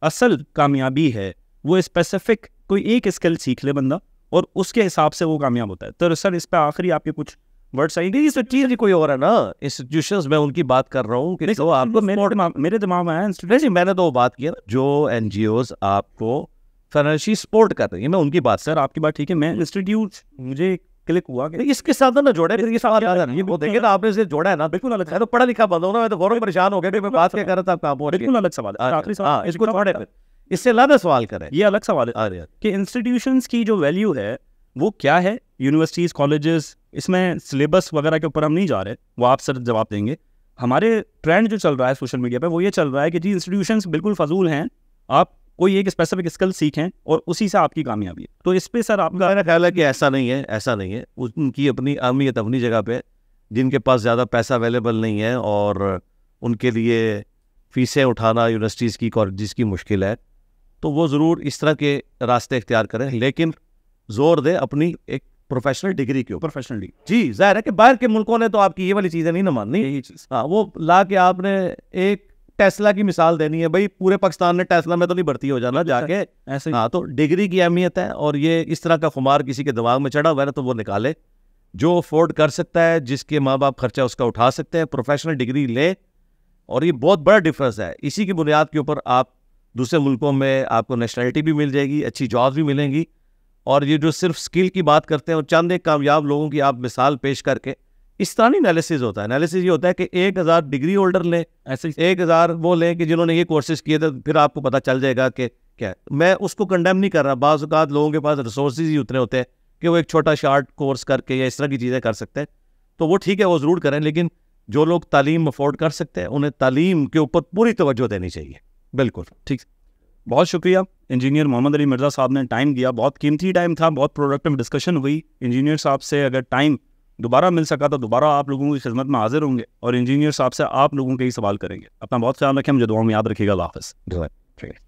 असल कामयाबी है वो स्पेसिफिक कोई एक स्किल सीख ले बंदा और उसके हिसाब से वो कामयाब होता है तो सर इस पर आखिरी आपके कुछ वर्ड्स आएंगे इस चीज़ भी कोई और है ना इंस्टीट्यूशन में उनकी बात कर रहा हूँ कि तो आपको मेरे दिमाग मेरे दिमाग में आया नहीं मैंने तो वो बात किया जो एन आपको फाइनेंशियल सपोर्ट कर रही है मैं उनकी बात सर आपकी बात ठीक है मैं इंस्टीट्यूट हम्म। मुझे क्लिक हुआ कि इसके साथ ना जोड़े ये सवाल आ रहा है वो देखिए ना आपने इसे जोड़ा है ना बिल्कुल अलग है तो पढ़ा लिखा बंदा ना मैं तो बहुत परेशान हो गया कि मैं बात क्या कर रहा था हो आपका बिल्कुल अलग सवाल आखिरी सवाल हाँ, इसको छोड़े इससे अलग सवाल करें ये अलग सवाल आ रहा है कि इंस्टीट्यूशंस की जो वैल्यू है वो क्या है यूनिवर्सिटीज़ कॉलेजेस इसमें सिलेबस वगैरह के ऊपर हम नहीं जा रहे वो आप सर जवाब देंगे हमारे ट्रेंड जो चल रहा है सोशल मीडिया पे वो ये चल रहा है कि जी इंस्टीट्यूशंस बिल्कुल फजूल हैं आप कोई एक स्पेसिफिक स्किल सीखें और उसी से आपकी कामयाबी है तो इस पर सर आपका मेरा ख्याल है कि ऐसा नहीं है ऐसा नहीं है उनकी अपनी अहमियत अपनी जगह पे जिनके पास ज़्यादा पैसा अवेलेबल नहीं है और उनके लिए फीसें उठाना यूनिवर्सिटीज़ की कॉलेज की मुश्किल है तो वो ज़रूर इस तरह के रास्ते इख्तियार करें लेकिन जोर दें अपनी एक प्रोफेशनल डिग्री क्यों प्रोफेशनल डिग्री जी जाहिर है कि बाहर के मुल्कों ने तो आपकी ये वाली चीज़ें नहीं ना माननी यही चीज़ हाँ वो ला के आपने एक टेस्ला की मिसाल देनी है भाई पूरे पाकिस्तान ने टेस्ला में तो नहीं भर्ती हो जाना जाके ऐसे हाँ तो डिग्री की अहमियत है और ये इस तरह का खुमार किसी के दिमाग में चढ़ा हुआ है तो वो निकाले जो अफोर्ड कर सकता है जिसके माँ बाप खर्चा उसका उठा सकते हैं प्रोफेशनल डिग्री ले और ये बहुत बड़ा डिफरेंस है इसी की बुनियाद के ऊपर आप दूसरे मुल्कों में आपको नेशनैलिटी भी मिल जाएगी अच्छी जॉब भी मिलेंगी और ये जो सिर्फ स्किल की बात करते हैं और चंद एक कामयाब लोगों की आप मिसाल पेश करके इस तरह नहीं एनालिसिस होता है एनालिसिस ये होता है कि एक हज़ार डिग्री होल्डर लें ऐसे एक हज़ार वो लें कि जिन्होंने ये कोर्सेज किए थे फिर आपको पता चल जाएगा कि क्या है मैं उसको कंडेम नहीं कर रहा बाज़ात लोगों के पास रिसोर्स ही उतने होते हैं कि वो एक छोटा शार्ट कोर्स करके या इस तरह की चीज़ें कर सकते हैं तो वो ठीक है वो ज़रूर करें लेकिन जो लोग तालीम अफोर्ड कर सकते हैं उन्हें तालीम के ऊपर पूरी तवज्जो देनी चाहिए बिल्कुल ठीक बहुत शुक्रिया इंजीनियर मोहम्मद अली मिर्ज़ा साहब ने टाइम दिया बहुत कीमती टाइम था बहुत प्रोडक्टिव डिस्कशन हुई इंजीनियर साहब से अगर टाइम दोबारा मिल सका तो दोबारा आप लोगों की खिदमत में हाजिर होंगे और इंजीनियर साहब से आप लोगों के ही सवाल करेंगे अपना बहुत ख्याल रखें मुझे दुआ में याद रखिएगा वापस ठीक है